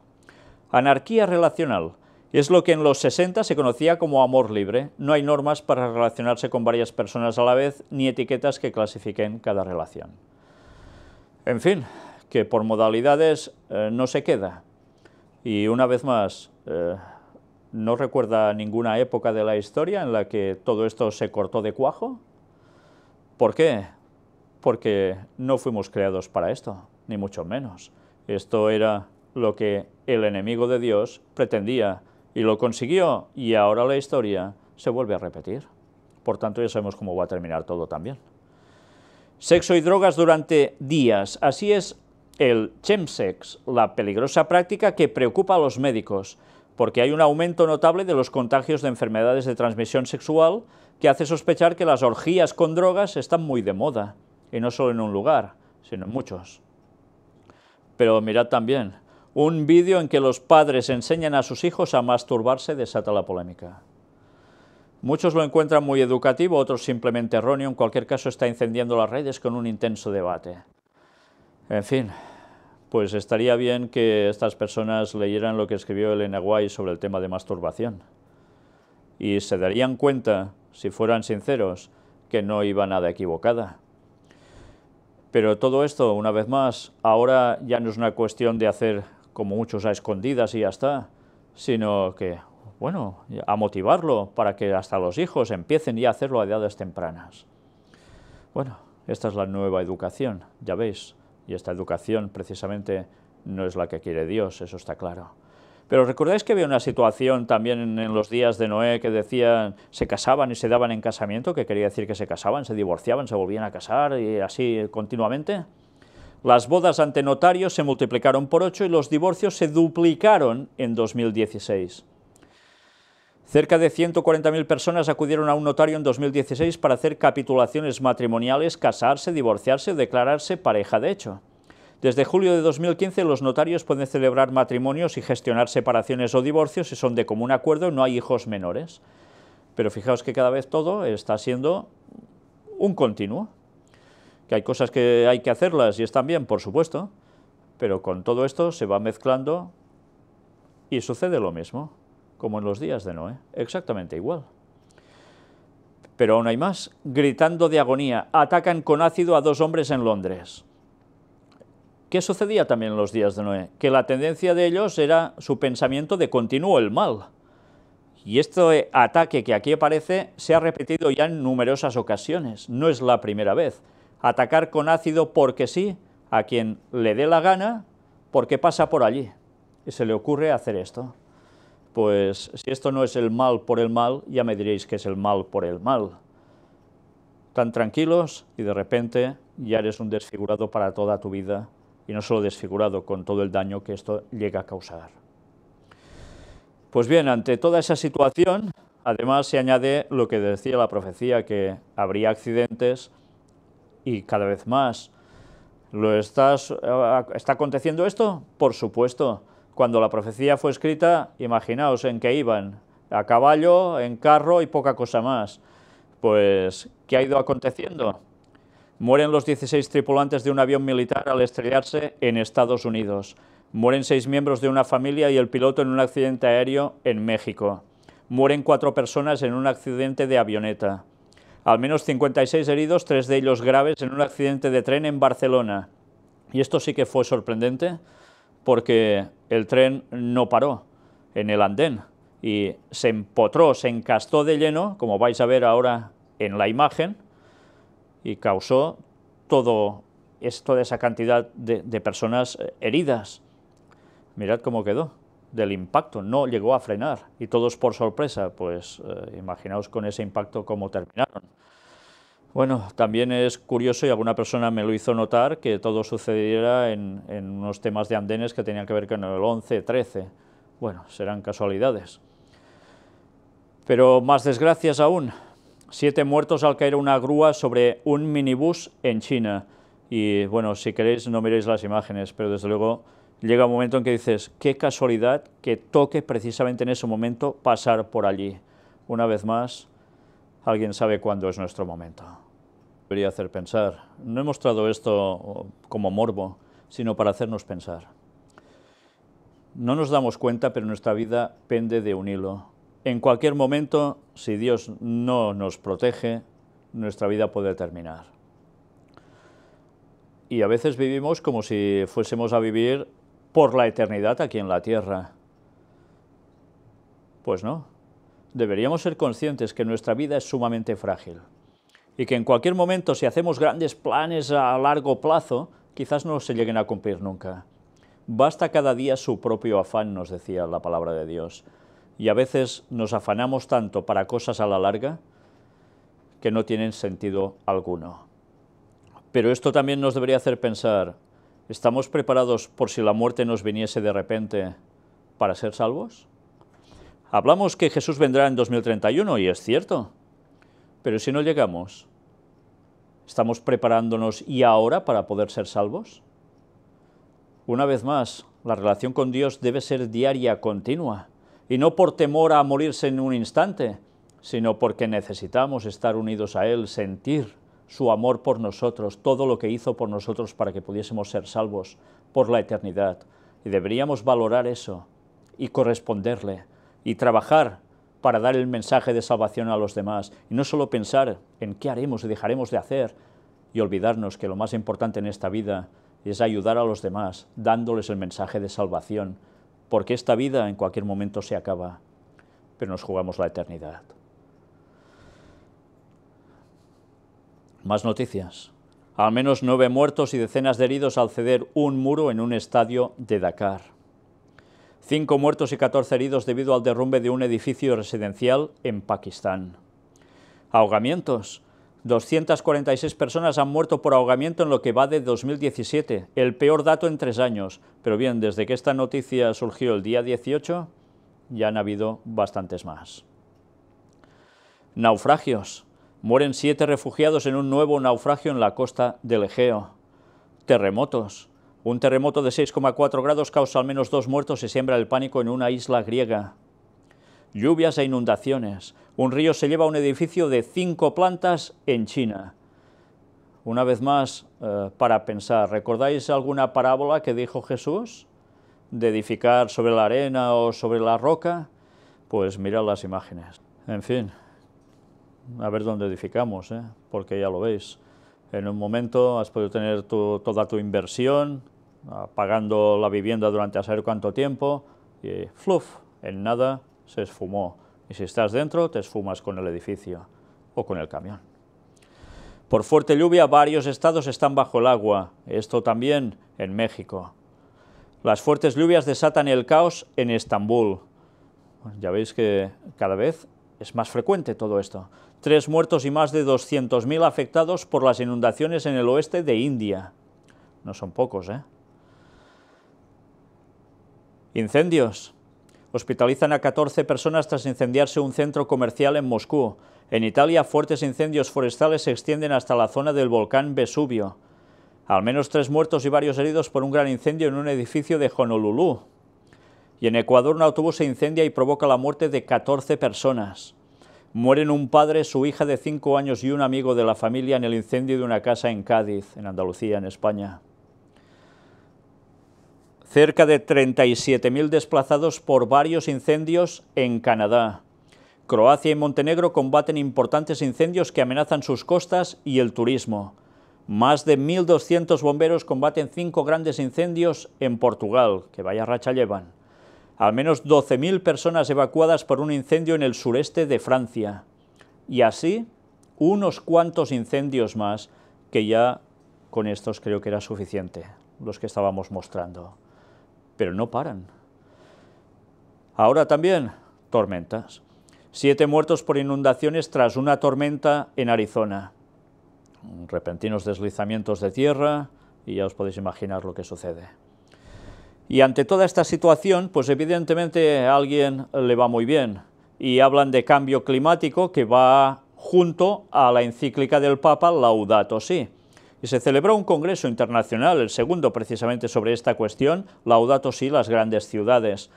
Anarquía relacional. Es lo que en los 60 se conocía como amor libre. No hay normas para relacionarse con varias personas a la vez, ni etiquetas que clasifiquen cada relación. En fin, que por modalidades eh, no se queda. Y una vez más, eh, ¿no recuerda ninguna época de la historia en la que todo esto se cortó de cuajo? ¿Por qué? Porque no fuimos creados para esto, ni mucho menos. Esto era lo que el enemigo de Dios pretendía y lo consiguió y ahora la historia se vuelve a repetir. Por tanto, ya sabemos cómo va a terminar todo también. Sexo y drogas durante días. Así es el chemsex, la peligrosa práctica que preocupa a los médicos, porque hay un aumento notable de los contagios de enfermedades de transmisión sexual que hace sospechar que las orgías con drogas están muy de moda, y no solo en un lugar, sino en muchos. Pero mirad también, un vídeo en que los padres enseñan a sus hijos a masturbarse desata la polémica. Muchos lo encuentran muy educativo, otros simplemente erróneo. En cualquier caso, está incendiando las redes con un intenso debate. En fin, pues estaría bien que estas personas leyeran lo que escribió Elena Guay sobre el tema de masturbación. Y se darían cuenta, si fueran sinceros, que no iba nada equivocada. Pero todo esto, una vez más, ahora ya no es una cuestión de hacer como muchos a escondidas y ya está, sino que, bueno, a motivarlo para que hasta los hijos empiecen ya a hacerlo a edades tempranas. Bueno, esta es la nueva educación, ya veis, y esta educación precisamente no es la que quiere Dios, eso está claro. Pero recordáis que había una situación también en, en, los días de Noé que decían, se casaban y se daban en casamiento, que quería decir que se casaban, se divorciaban, se volvían a casar y así continuamente. Las bodas ante notarios se multiplicaron por 8 y los divorcios se duplicaron en 2016. Cerca de 140.000 personas acudieron a un notario en 2016 para hacer capitulaciones matrimoniales, casarse, divorciarse o declararse pareja de hecho. Desde julio de 2015 los notarios pueden celebrar matrimonios y gestionar separaciones o divorcios si son de común acuerdo no hay hijos menores. Pero fijaos que cada vez todo está siendo un continuo que hay cosas que hay que hacerlas y están bien, por supuesto, pero con todo esto se va mezclando y sucede lo mismo, como en los días de Noé, exactamente igual. Pero aún hay más, gritando de agonía, atacan con ácido a dos hombres en Londres. ¿Qué sucedía también en los días de Noé? Que la tendencia de ellos era su pensamiento de continuo el mal. Y este ataque que aquí aparece se ha repetido ya en numerosas ocasiones, no es la primera vez atacar con ácido porque sí a quien le dé la gana porque pasa por allí y se le ocurre hacer esto. Pues si esto no es el mal por el mal, ya me diréis que es el mal por el mal. Tan tranquilos y de repente ya eres un desfigurado para toda tu vida y no solo desfigurado con todo el daño que esto llega a causar. Pues bien, ante toda esa situación, además se añade lo que decía la profecía, que habría accidentes y cada vez más. ¿Lo eh, está aconteciendo esto? Por supuesto. Cuando la profecía fue escrita, imaginaos en qué iban, a caballo, en carro y poca cosa más. Pues, ¿qué ha ido aconteciendo? Mueren los 16 tripulantes de un avión militar al estrellarse en Estados Unidos. Mueren seis miembros de una familia y el piloto en un accidente aéreo en México. Mueren cuatro personas en un accidente de avioneta. Al menos 56 heridos, tres de ellos graves, en un accidente de tren en Barcelona. Y esto sí que fue sorprendente porque el tren no paró en el andén y se empotró, se encastó de lleno, como vais a ver ahora en la imagen, y causó todo esto de esa cantidad de personas eh, heridas. Mirad cómo quedó del impacto, no llegó a frenar y todos por sorpresa, pues eh, imaginaos con ese impacto cómo terminaron. Bueno, también es curioso, y alguna persona me lo hizo notar, que todo sucediera en, en unos temas de andenes que tenían que ver con el 11, 13. Bueno, serán casualidades. Pero más desgracias aún. Siete muertos al caer una grúa sobre un minibús en China. Y bueno, si queréis no miréis las imágenes, pero desde luego llega un momento en que dices, qué casualidad que toque precisamente en ese momento pasar por allí. Una vez más, alguien sabe cuándo es nuestro momento. Debería hacer pensar. No he mostrado esto oh, como morbo, sino para hacernos pensar. No nos damos cuenta, pero nuestra vida pende de un hilo. En cualquier momento, si Dios no nos protege, nuestra vida puede terminar. Y a veces vivimos como si fuésemos a vivir por la eternidad aquí en la tierra. Pues no, deberíamos ser conscientes que nuestra vida es sumamente frágil y que en cualquier momento si hacemos grandes planes a largo plazo, quizás no se lleguen a cumplir nunca. Basta cada día su propio afán, nos decía la palabra de Dios. Y a veces nos afanamos tanto para cosas a la larga que no tienen sentido alguno. Pero esto también nos debería hacer pensar, ¿Estamos preparados por si la muerte nos viniese de repente para ser salvos? Hablamos que Jesús vendrá en 2031 y es cierto, pero si no llegamos, ¿estamos preparándonos y ahora para poder ser salvos? Una vez más, la relación con Dios debe ser diaria, continua, y no por temor a morirse en un instante, sino porque necesitamos estar unidos a Él, sentir su amor por nosotros, todo lo que hizo por nosotros para que pudiésemos ser salvos por la eternidad. Y deberíamos valorar eso y corresponderle y trabajar para dar el mensaje de salvación a los demás. Y no solo pensar en qué haremos y dejaremos de hacer y olvidarnos que lo más importante en esta vida es ayudar a los demás dándoles el mensaje de salvación, porque esta vida en cualquier momento se acaba, pero nos jugamos la eternidad. Más noticias. Al menos nueve muertos y decenas de heridos al ceder un muro en un estadio de Dakar. Cinco muertos y 14 heridos debido al derrumbe de un edificio residencial en Pakistán. Ahogamientos. 246 personas han muerto por ahogamiento en lo que va de 2017, el peor dato en tres años. Pero bien, desde que esta noticia surgió el día 18, ya han habido bastantes más. Naufragios. Mueren siete refugiados en un nuevo naufragio en la costa del Egeo. Terremotos. Un terremoto de 6,4 grados causa al menos dos muertos y siembra el pánico en una isla griega. Lluvias e inundaciones. Un río se lleva a un edificio de cinco plantas en China. Una vez más, eh, para pensar, ¿recordáis alguna parábola que dijo Jesús? De edificar sobre la arena o sobre la roca. Pues mirad las imágenes. En fin a ver dónde edificamos, eh, porque ya lo veis. En un momento has podido tener toda tu inversión, ah, pagando la vivienda durante a saber cuánto tiempo, y fluff, en nada se esfumó. Y si estás dentro, te esfumas con el edificio o con el camión. Por fuerte lluvia, varios estados están bajo el agua, esto también en México. Las fuertes lluvias desatan el caos en Estambul. Ya veis que cada vez es más frecuente todo esto tres muertos y más de 200.000 afectados por las inundaciones en el oeste de India. No son pocos, ¿eh? Incendios. Hospitalizan a 14 personas tras incendiarse un centro comercial en Moscú. En Italia, fuertes incendios forestales se extienden hasta la zona del volcán Vesubio. Al menos tres muertos y varios heridos por un gran incendio en un edificio de Honolulu. Y en Ecuador, un autobús se incendia y provoca la muerte de 14 personas. Mueren un padre, su hija de cinco años y un amigo de la familia en el incendio de una casa en Cádiz, en Andalucía, en España. Cerca de 37.000 desplazados por varios incendios en Canadá. Croacia y Montenegro combaten importantes incendios que amenazan sus costas y el turismo. Más de 1.200 bomberos combaten cinco grandes incendios en Portugal, que vaya racha llevan. Al menos 12.000 personas evacuadas por un incendio en el sureste de Francia. Y así, unos cuantos incendios más, que ya con estos creo que era suficiente, los que estábamos mostrando. Pero no paran. Ahora también, tormentas. Siete muertos por inundaciones tras una tormenta en Arizona. Repentinos deslizamientos de tierra y ya os podéis imaginar lo que sucede. Y ante toda esta situación, pues evidentemente a alguien le va muy bien. Y hablan de cambio climático que va junto a la encíclica del Papa Laudato Si. Y se celebró un congreso internacional, el segundo precisamente sobre esta cuestión, Laudato Si, las grandes ciudades.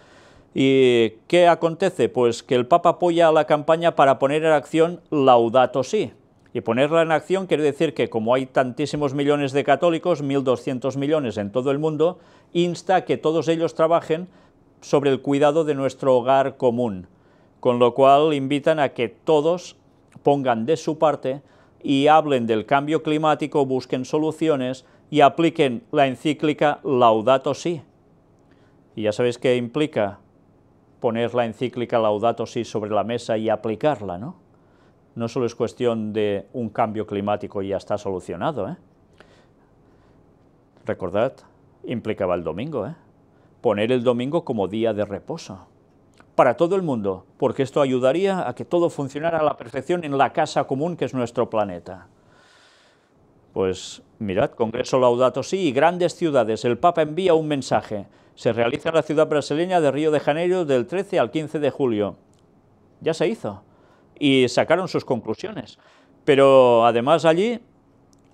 ¿Y qué acontece? Pues que el Papa apoya a la campaña para poner en acción Laudato Si, y ponerla en acción quiere decir que como hay tantísimos millones de católicos, 1.200 millones en todo el mundo, insta a que todos ellos trabajen sobre el cuidado de nuestro hogar común, con lo cual invitan a que todos pongan de su parte y hablen del cambio climático, busquen soluciones y apliquen la encíclica Laudato Si. Y ya sabéis qué implica poner la encíclica Laudato Si sobre la mesa y aplicarla, ¿no? no solo es cuestión de un cambio climático y ya está solucionado. ¿eh? Recordad, implicaba el domingo. ¿eh? Poner el domingo como día de reposo. Para todo el mundo, porque esto ayudaría a que todo funcionara a la perfección en la casa común que es nuestro planeta. Pues mirad, Congreso Laudato Si y grandes ciudades. El Papa envía un mensaje. Se realiza en la ciudad brasileña de Río de Janeiro del 13 al 15 de julio. Ya se hizo y sacaron sus conclusiones. Pero además allí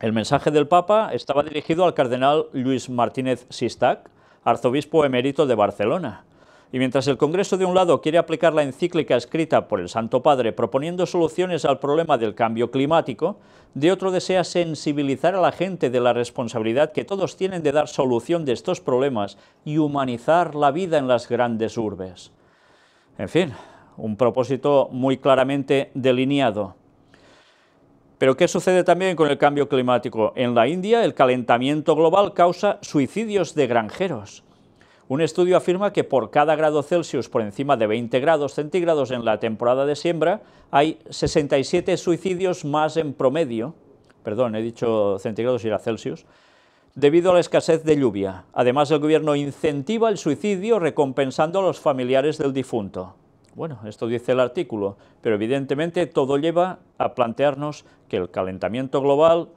el mensaje del Papa estaba dirigido al cardenal Luis Martínez Sistac, arzobispo emérito de Barcelona. Y mientras el Congreso de un lado quiere aplicar la encíclica escrita por el Santo Padre proponiendo soluciones al problema del cambio climático, de otro desea sensibilizar a la gente de la responsabilidad que todos tienen de dar solución de estos problemas y humanizar la vida en las grandes urbes. En fin, un propósito muy claramente delineado. Pero ¿qué sucede también con el cambio climático? En la India el calentamiento global causa suicidios de granjeros. Un estudio afirma que por cada grado Celsius por encima de 20 grados centígrados en la temporada de siembra hay 67 suicidios más en promedio, perdón, he dicho centígrados y era Celsius, debido a la escasez de lluvia. Además, el gobierno incentiva el suicidio recompensando a los familiares del difunto. Bueno, esto dice el artículo, pero evidentemente todo lleva a plantearnos que el calentamiento global,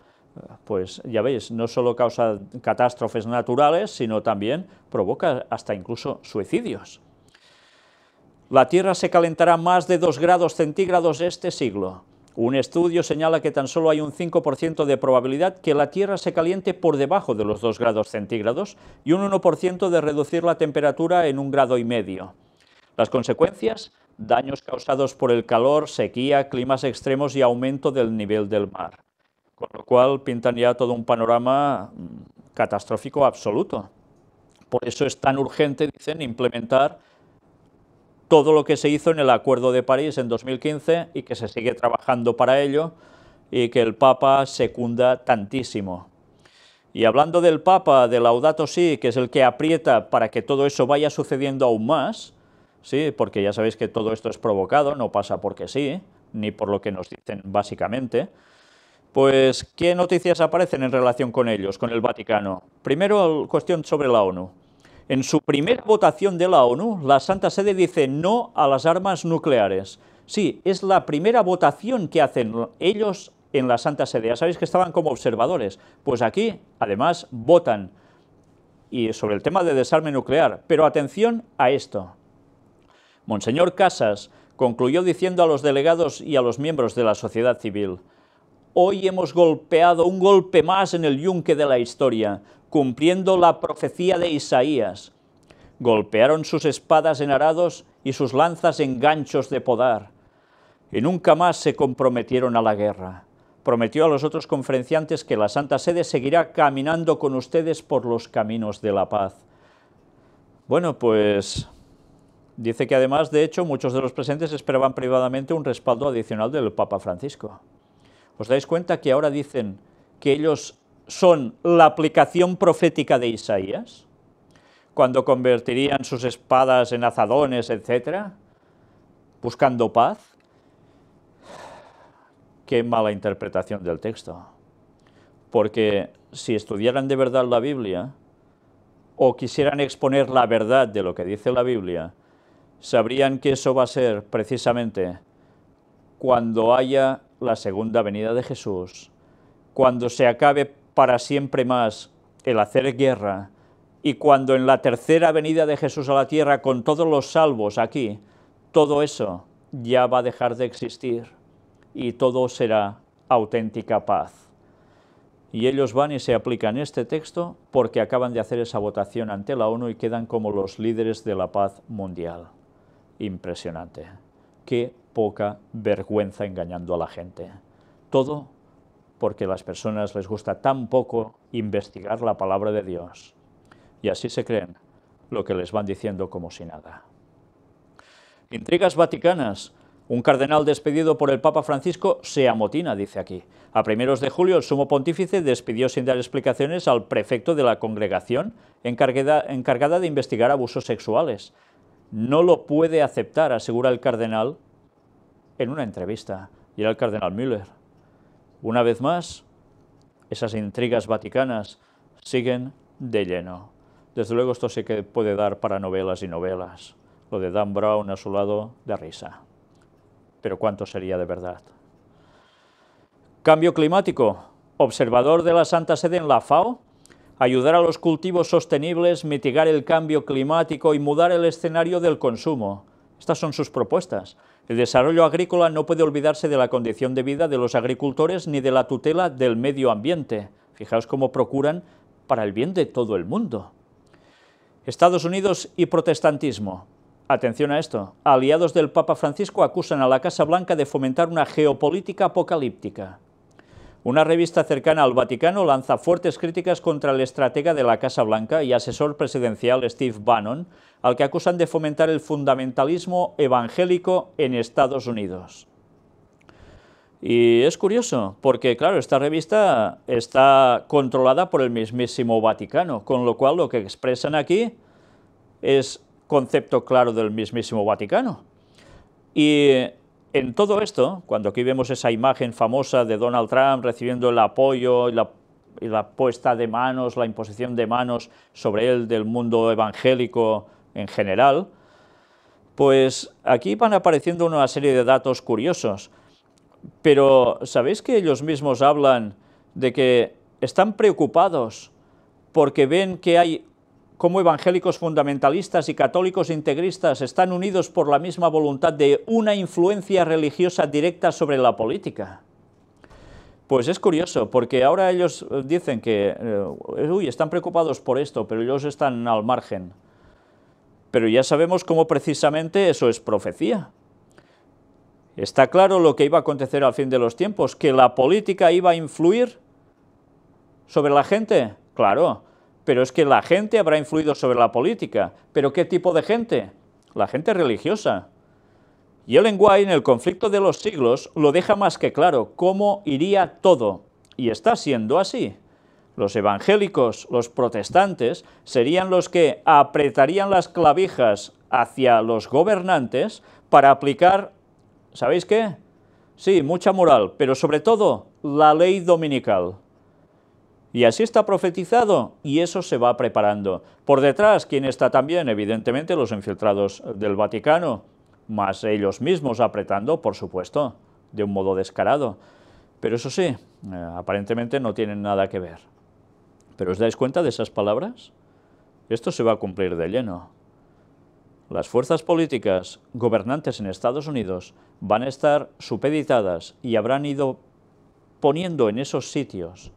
pues ya veis, no solo causa catástrofes naturales, sino también provoca hasta incluso suicidios. La Tierra se calentará más de 2 grados centígrados este siglo. Un estudio señala que tan solo hay un 5% de probabilidad que la Tierra se caliente por debajo de los 2 grados centígrados y un 1% de reducir la temperatura en un grado y medio. Las consecuencias, daños causados por el calor, sequía, climas extremos y aumento del nivel del mar. Con lo cual pintan ya todo un panorama mm, catastrófico absoluto. Por eso es tan urgente, dicen, implementar todo lo que se hizo en el Acuerdo de París en 2015 y que se sigue trabajando para ello y que el Papa secunda tantísimo. Y hablando del Papa, de Laudato Si, que es el que aprieta para que todo eso vaya sucediendo aún más, ¿sí? porque ya sabéis que todo esto es provocado, no pasa porque sí, ni por lo que nos dicen básicamente. Pues, ¿qué noticias aparecen en relación con ellos, con el Vaticano? Primero, cuestión sobre la ONU. En su primera votación de la ONU, la Santa Sede dice no a las armas nucleares. Sí, es la primera votación que hacen ellos en la Santa Sede. Ya sabéis que estaban como observadores. Pues aquí, además, votan y sobre el tema de desarme nuclear. Pero atención a esto. Monseñor Casas concluyó diciendo a los delegados y a los miembros de la sociedad civil, Hoy hemos golpeado un golpe más en el yunque de la historia, cumpliendo la profecía de Isaías. Golpearon sus espadas en arados y sus lanzas en ganchos de podar. Y nunca más se comprometieron a la guerra. Prometió a los otros conferenciantes que la Santa Sede seguirá caminando con ustedes por los caminos de la paz. Bueno, pues Dice que además, de hecho, muchos de los presentes esperaban privadamente un respaldo adicional del Papa Francisco. ¿Os dais cuenta que ahora dicen que ellos son la aplicación profética de Isaías? Cuando convertirían sus espadas en azadones, etcétera, buscando paz. Qué mala interpretación del texto. Porque si estudiaran de verdad la Biblia, o quisieran exponer la verdad de lo que dice la Biblia, sabrían que eso va a ser precisamente cuando haya la segunda venida de Jesús, cuando se acabe para siempre más el hacer guerra y cuando en la tercera venida de Jesús a la tierra con todos los salvos aquí, todo eso ya va a dejar de existir y todo será auténtica paz. Y ellos van y se aplican este texto porque acaban de hacer esa votación ante la ONU y quedan como los líderes de la paz mundial. Impresionante. Qué poca vergüenza engañando a la gente. Todo porque a las personas les gusta tan poco investigar la palabra de Dios. Y así se creen lo que les van diciendo como si nada. Intrigas vaticanas. Un cardenal despedido por el Papa Francisco se amotina, dice aquí. A primeros de julio, el sumo pontífice despidió sin dar explicaciones al prefecto de la congregación encargada, encargada de investigar abusos sexuales no lo puede aceptar, asegura el cardenal en una entrevista, y era el cardenal Müller. Una vez más, esas intrigas vaticanas siguen de lleno. Desde luego esto sí que puede dar para novelas y novelas, lo de Dan Brown a su lado de risa. Pero ¿cuánto sería de verdad? Cambio climático. Observador de la Santa Sede en la FAO ayudar a los cultivos sostenibles, mitigar el cambio climático y mudar el escenario del consumo. Estas son sus propuestas. El desarrollo agrícola no puede olvidarse de la condición de vida de los agricultores ni de la tutela del medio ambiente. Fijaos cómo procuran para el bien de todo el mundo. Estados Unidos y protestantismo. Atención a esto. Aliados del Papa Francisco acusan a la Casa Blanca de fomentar una geopolítica apocalíptica. Una revista cercana al Vaticano lanza fuertes críticas contra el estratega de la Casa Blanca y asesor presidencial Steve Bannon, al que acusan de fomentar el fundamentalismo evangélico en Estados Unidos. Y es curioso, porque claro, esta revista está controlada por el mismísimo Vaticano, con lo cual lo que expresan aquí es concepto claro del mismísimo Vaticano. Y en todo esto, cuando aquí vemos esa imagen famosa de Donald Trump recibiendo el apoyo y la, puesta de manos, la imposición de manos sobre él del mundo evangélico en general, pues aquí van apareciendo una serie de datos curiosos. Pero ¿sabéis que ellos mismos hablan de que están preocupados porque ven que hay cómo evangélicos fundamentalistas y católicos integristas están unidos por la misma voluntad de una influencia religiosa directa sobre la política. Pues es curioso, porque ahora ellos eh, dicen que, eh, uy, están preocupados por esto, pero ellos están al margen. Pero ya sabemos cómo precisamente eso es profecía. Está claro lo que iba a acontecer al fin de los tiempos, que la política iba a influir sobre la gente, claro, pero es que la gente habrá influido sobre la política. ¿Pero qué tipo de gente? La gente religiosa. Y Ellen White en el conflicto de los siglos lo deja más que claro, cómo iría todo. Y está siendo así. Los evangélicos, los protestantes, serían los que apretarían las clavijas hacia los gobernantes para aplicar, ¿sabéis qué? Sí, mucha moral, pero sobre todo la ley dominical. Y así está profetizado y eso se va preparando. Por detrás, ¿quién está también? Evidentemente los infiltrados del Vaticano, más ellos mismos apretando, por supuesto, de un modo descarado. Pero eso sí, eh, aparentemente no tienen nada que ver. ¿Pero os dais cuenta de esas palabras? Esto se va a cumplir de lleno. Las fuerzas políticas gobernantes en Estados Unidos van a estar supeditadas y habrán ido poniendo en esos sitios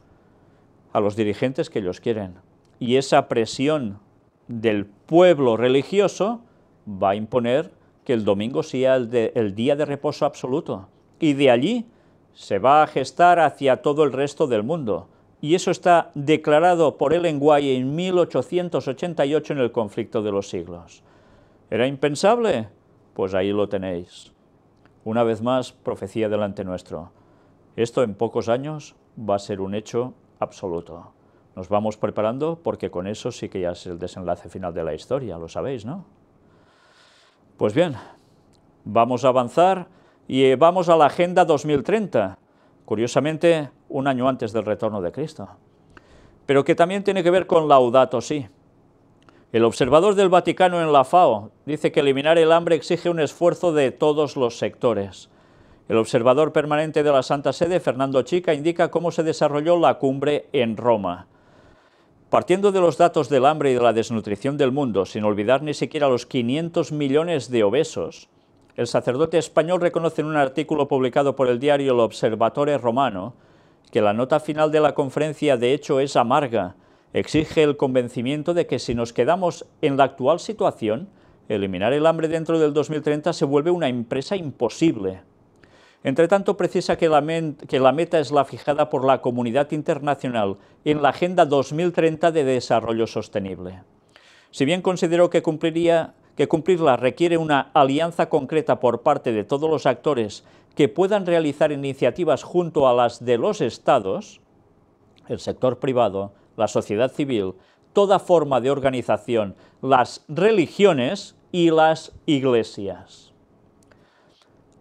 a los dirigentes que ellos quieren. Y esa presión del pueblo religioso va a imponer que el domingo sea el, día de reposo absoluto. Y de allí se va a gestar hacia todo el resto del mundo. Y eso está declarado por Ellen White en 1888 en el conflicto de los siglos. ¿Era impensable? Pues ahí lo tenéis. Una vez más, profecía delante nuestro. Esto en pocos años va a ser un hecho absoluto. Nos vamos preparando porque con eso sí que ya es el desenlace final de la historia, lo sabéis, ¿no? Pues bien, vamos a avanzar y eh, vamos a la Agenda 2030, curiosamente un año antes del retorno de Cristo, pero que también tiene que ver con Laudato sí. El observador del Vaticano en la FAO dice que eliminar el hambre exige un esfuerzo de todos los sectores, el observador permanente de la Santa Sede, Fernando Chica, indica cómo se desarrolló la cumbre en Roma. Partiendo de los datos del hambre y de la desnutrición del mundo, sin olvidar ni siquiera los 500 millones de obesos, el sacerdote español reconoce en un artículo publicado por el diario El Observatore Romano que la nota final de la conferencia de hecho es amarga, exige el convencimiento de que si nos quedamos en la actual situación, eliminar el hambre dentro del 2030 se vuelve una empresa imposible. Entre tanto, precisa que la, meta es la fijada por la comunidad internacional en la Agenda 2030 de Desarrollo Sostenible. Si bien considero que cumplirla requiere una alianza concreta por parte de todos los actores que puedan realizar iniciativas junto a las de los estados, el sector privado, la sociedad civil, toda forma de organización, las religiones y las iglesias.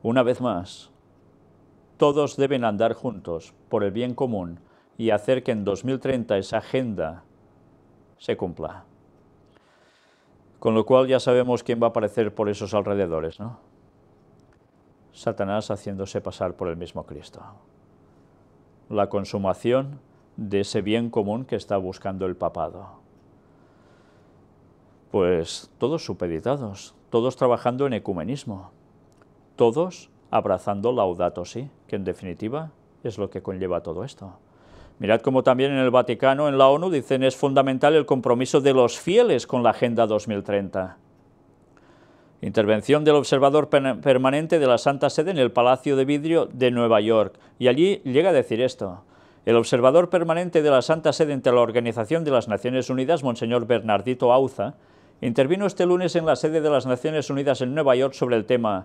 Una vez más, todos deben andar juntos por el bien común y hacer que en 2030 esa agenda se cumpla. Con lo cual ya sabemos quién va a aparecer por esos alrededores, ¿no? Satanás haciéndose pasar por el mismo Cristo. La consumación de ese bien común que está buscando el papado. Pues todos supeditados, todos trabajando en ecumenismo, todos abrazando Laudato Si, que en definitiva es lo que conlleva todo esto. Mirad cómo también en el Vaticano, en la ONU, dicen es fundamental el compromiso de los fieles con la Agenda 2030. Intervención del observador permanente de la Santa Sede en el Palacio de Vidrio de Nueva York. Y allí llega a decir esto. El observador permanente de la Santa Sede entre la Organización de las Naciones Unidas, Monseñor Bernardito Auza, intervino este lunes en la sede de las Naciones Unidas en Nueva York sobre el tema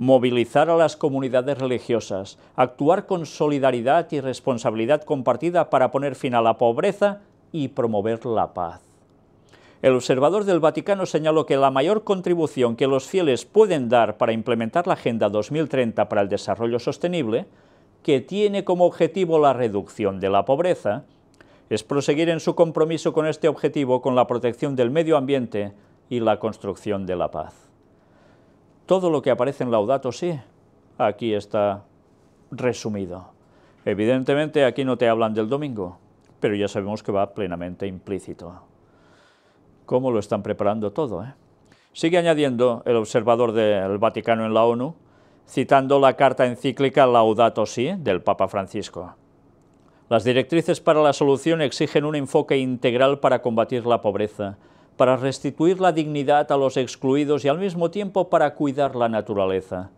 movilizar a las comunidades religiosas, actuar con solidaridad y responsabilidad compartida para poner fin a la pobreza y promover la paz. El observador del Vaticano señaló que la mayor contribución que los fieles pueden dar para implementar la Agenda 2030 para el Desarrollo Sostenible, que tiene como objetivo la reducción de la pobreza, es proseguir en su compromiso con este objetivo con la protección del medio ambiente y la construcción de la paz. Todo lo que aparece en Laudato Si, aquí está resumido. Evidentemente aquí no te hablan del domingo, pero ya sabemos que va plenamente implícito. ¿Cómo lo están preparando todo? Eh? Sigue añadiendo el observador del Vaticano en la ONU, citando la carta encíclica Laudato Si del Papa Francisco. Las directrices para la solución exigen un enfoque integral para combatir la pobreza, para restituir la dignidad a los excluidos y al mismo tiempo para cuidar la naturaleza.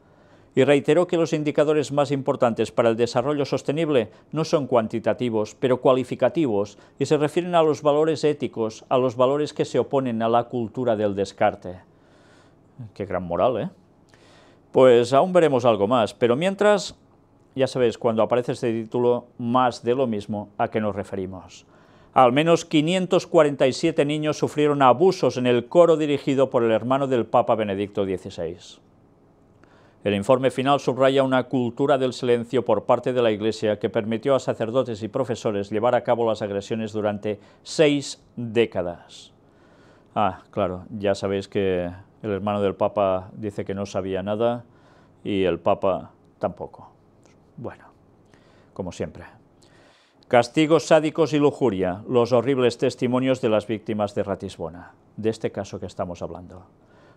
Y reiteró que los indicadores más importantes para el desarrollo sostenible no son cuantitativos, pero cualificativos, y se refieren a los valores éticos, a los valores que se oponen a la cultura del descarte. Qué gran moral, ¿eh? Pues aún veremos algo más, pero mientras, ya sabéis, cuando aparece este título, más de lo mismo a qué nos referimos. Al menos 547 niños sufrieron abusos en el coro dirigido por el hermano del Papa Benedicto XVI. El informe final subraya una cultura del silencio por parte de la Iglesia que permitió a sacerdotes y profesores llevar a cabo las agresiones durante seis décadas. Ah, claro, ya sabéis que el hermano del Papa dice que no sabía nada y el Papa tampoco. Bueno, como siempre. Castigos sádicos y lujuria, los horribles testimonios de las víctimas de Ratisbona, de este caso que estamos hablando.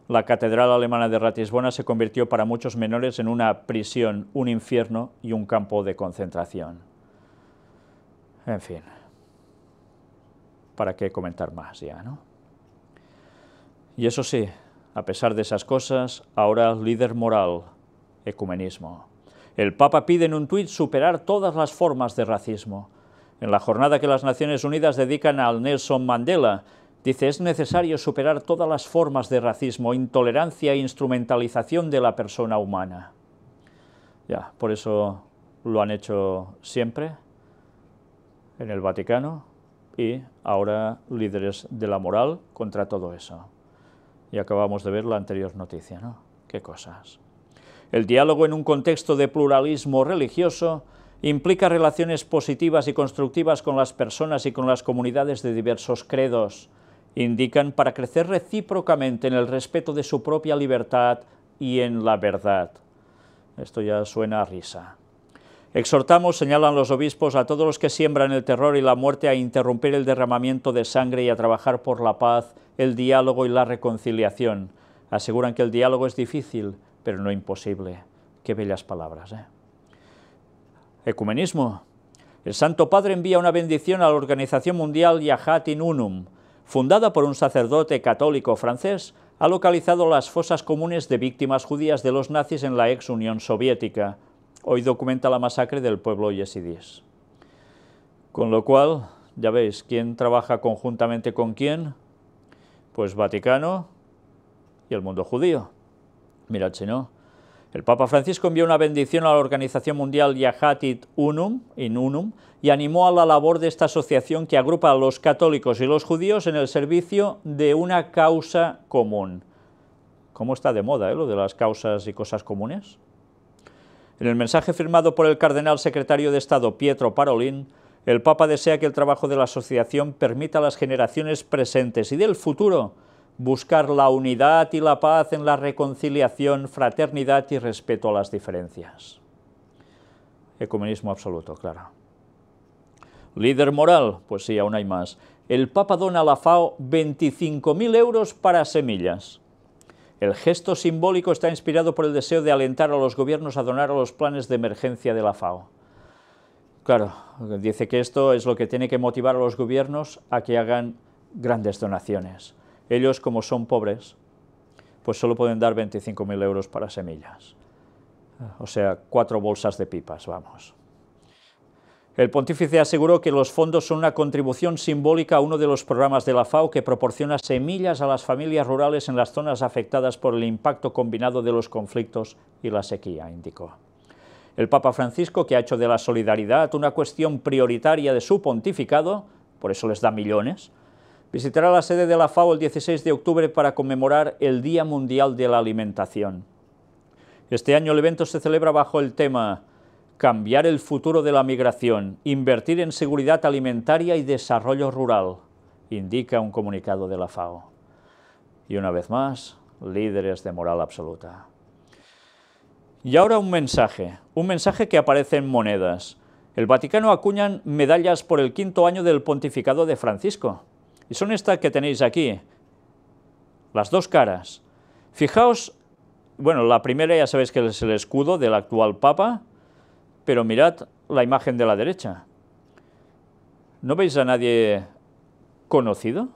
La Catedral Alemana de Ratisbona se convirtió para muchos menores en una prisión, un infierno y un campo de concentración. En fin, ¿para qué comentar más ya, no? Y eso sí, a pesar de esas cosas, ahora líder moral, ecumenismo. El Papa pide en un tuit superar todas las formas de racismo en la jornada que las Naciones Unidas dedican al Nelson Mandela. Dice, es necesario superar todas las formas de racismo, intolerancia e instrumentalización de la persona humana. Ya, por eso lo han hecho siempre en el Vaticano y ahora líderes de la moral contra todo eso. Y acabamos de ver la anterior noticia, ¿no? Qué cosas. El diálogo en un contexto de pluralismo religioso Implica relaciones positivas y constructivas con las personas y con las comunidades de diversos credos. Indican para crecer recíprocamente en el respeto de su propia libertad y en la verdad. Esto ya suena a risa. Exhortamos, señalan los obispos, a todos los que siembran el terror y la muerte a interrumpir el derramamiento de sangre y a trabajar por la paz, el diálogo y la reconciliación. Aseguran que el diálogo es difícil, pero no imposible. Qué bellas palabras, ¿eh? Ecumenismo. El Santo Padre envía una bendición a la organización mundial Yahat Unum, fundada por un sacerdote católico francés, ha localizado las fosas comunes de víctimas judías de los nazis en la ex Unión Soviética. Hoy documenta la masacre del pueblo yesidís. Con lo cual, ya veis, ¿quién trabaja conjuntamente con quién? Pues Vaticano y el mundo judío. Mirad si no. El Papa Francisco envió una bendición a la organización mundial Yahatit Unum, in Unum, y animó a la labor de esta asociación que agrupa a los católicos y los judíos en el servicio de una causa común. ¿Cómo está de moda eh, lo de las causas y cosas comunes? En el mensaje firmado por el cardenal secretario de Estado Pietro Parolin, el Papa desea que el trabajo de la asociación permita a las generaciones presentes y del futuro buscar la unidad y la paz en la reconciliación, fraternidad y respeto a las diferencias. Ecumenismo absoluto, claro. Líder moral, pues sí, aún hay más. El Papa dona a la FAO 25.000 euros para semillas. El gesto simbólico está inspirado por el deseo de alentar a los gobiernos a donar a los planes de emergencia de la FAO. Claro, dice que esto es lo que tiene que motivar a los gobiernos a que hagan grandes donaciones. Ellos, como son pobres, pues solo pueden dar 25.000 euros para semillas. Ah, o sea, cuatro bolsas de pipas, vamos. El pontífice aseguró que los fondos son una contribución simbólica a uno de los programas de la FAO que proporciona semillas a las familias rurales en las zonas afectadas por el impacto combinado de los conflictos y la sequía, indicó. El Papa Francisco, que ha hecho de la solidaridad una cuestión prioritaria de su pontificado, por eso les da millones, visitará la sede de la FAO el 16 de octubre para conmemorar el Día Mundial de la Alimentación. Este año el evento se celebra bajo el tema Cambiar el futuro de la migración, invertir en seguridad alimentaria y desarrollo rural, indica un comunicado de la FAO. Y una vez más, líderes de moral absoluta. Y ahora un mensaje, un mensaje que aparece en monedas. El Vaticano acuñan medallas por el quinto año del pontificado de Francisco. Y son estas que tenéis aquí, las dos caras. Fijaos, bueno, la primera ya sabéis que es el escudo del actual Papa, pero mirad la imagen de la derecha. ¿No veis a nadie conocido?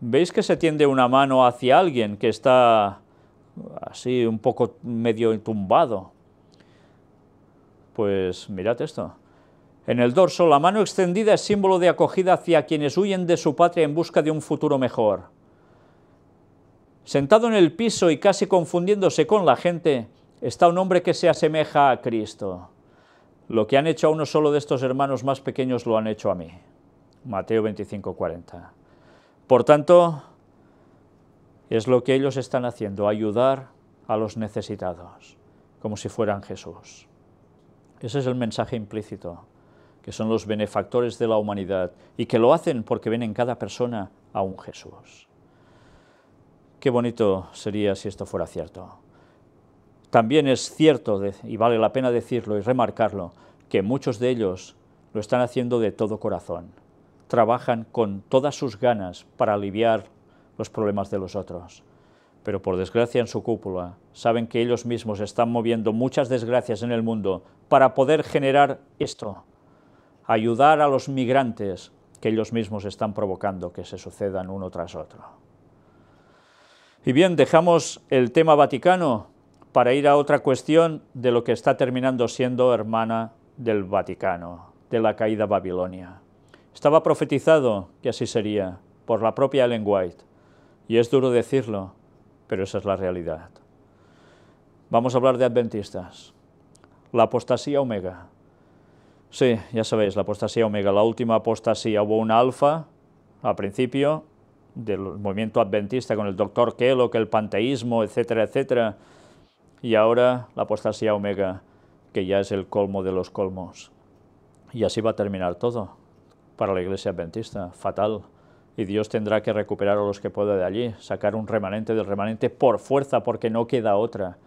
¿Veis que se tiende una mano hacia alguien que está así un poco medio tumbado? Pues mirad esto. En el dorso, la mano extendida es símbolo de acogida hacia quienes huyen de su patria en busca de un futuro mejor. Sentado en el piso y casi confundiéndose con la gente, está un hombre que se asemeja a Cristo. Lo que han hecho a uno solo de estos hermanos más pequeños lo han hecho a mí. Mateo 40. Por tanto, es lo que ellos están haciendo, ayudar a los necesitados, como si fueran Jesús. Ese es el mensaje implícito que son los benefactores de la humanidad y que lo hacen porque ven en cada persona a un Jesús. Qué bonito sería si esto fuera cierto. También es cierto, y vale la pena decirlo y remarcarlo, que muchos de ellos lo están haciendo de todo corazón. Trabajan con todas sus ganas para aliviar los problemas de los otros. Pero por desgracia en su cúpula saben que ellos mismos están moviendo muchas desgracias en el mundo para poder generar esto, ayudar a los migrantes que ellos mismos están provocando que se sucedan uno tras otro. Y bien, dejamos el tema Vaticano para ir a otra cuestión de lo que está terminando siendo hermana del Vaticano, de la caída Babilonia. Estaba profetizado que así sería por la propia Ellen White, y es duro decirlo, pero esa es la realidad. Vamos a hablar de adventistas, la apostasía omega, Sí, ya sabéis, la apostasía omega, la última apostasía. Hubo una alfa al principio del movimiento adventista con el doctor Kellogg, el panteísmo, etcétera, etcétera. Y ahora la apostasía omega, que ya es el colmo de los colmos. Y así va a terminar todo para la iglesia adventista, fatal. Y Dios tendrá que recuperar a los que pueda de allí, sacar un remanente del remanente por fuerza, porque no queda otra.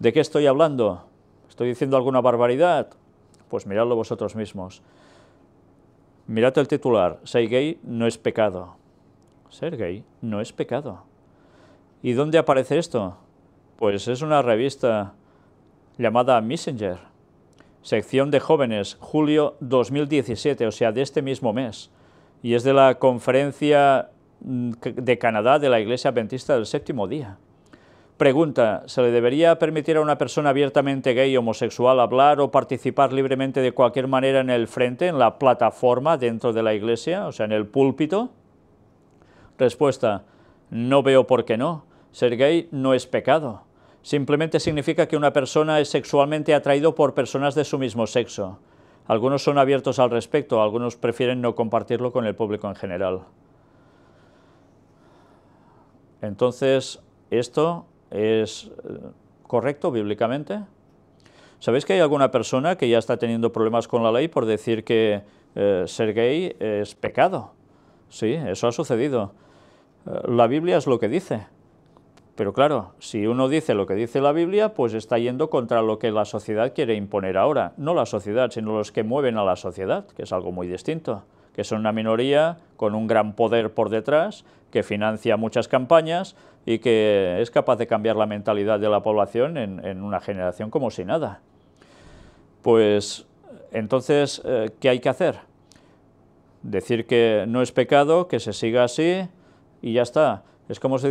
¿De qué estoy hablando? ¿Estoy diciendo alguna barbaridad? Pues miradlo vosotros mismos. Mirad el titular, ser gay no es pecado. Ser gay no es pecado. ¿Y dónde aparece esto? Pues es una revista llamada Messenger, sección de jóvenes, julio 2017, o sea, de este mismo mes. Y es de la conferencia mm, de Canadá de la Iglesia Adventista del Séptimo Día. Pregunta, ¿se le debería permitir a una persona abiertamente gay, homosexual, hablar o participar libremente de cualquier manera en el frente, en la plataforma dentro de la iglesia, o sea, en el púlpito? Respuesta, no veo por qué no. Ser gay no es pecado. Simplemente significa que una persona es sexualmente atraído por personas de su mismo sexo. Algunos son abiertos al respecto, algunos prefieren no compartirlo con el público en general. Entonces, esto ¿Es eh, correcto bíblicamente? ¿Sabéis que hay alguna persona que ya está teniendo problemas con la ley por decir que eh, ser gay es pecado? Sí, eso ha sucedido. Eh, la Biblia es lo que dice. Pero claro, si uno dice lo que dice la Biblia, pues está yendo contra lo que la sociedad quiere imponer ahora. No la sociedad, sino los que mueven a la sociedad, que es algo muy distinto. Que son una minoría con un gran poder por detrás, que financia muchas campañas, y que es capaz de cambiar la mentalidad de la población en, una generación como si nada. Pues entonces, eh, ¿qué hay que hacer? Decir que no es pecado, que se siga así y ya está. Es como si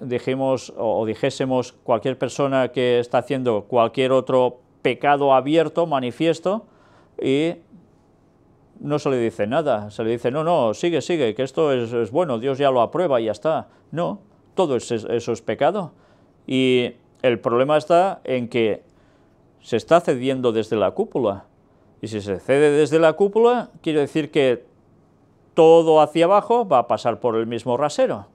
dijimos o dijésemos cualquier persona que está haciendo cualquier otro pecado abierto, manifiesto, y no se le dice nada, se le dice, no, no, sigue, sigue, que esto es, es bueno, Dios ya lo aprueba y ya está. No, todo eso es pecado. Y el problema está en que se está cediendo desde la cúpula. Y si se cede desde la cúpula, quiere decir que todo hacia abajo va a pasar por el mismo rasero.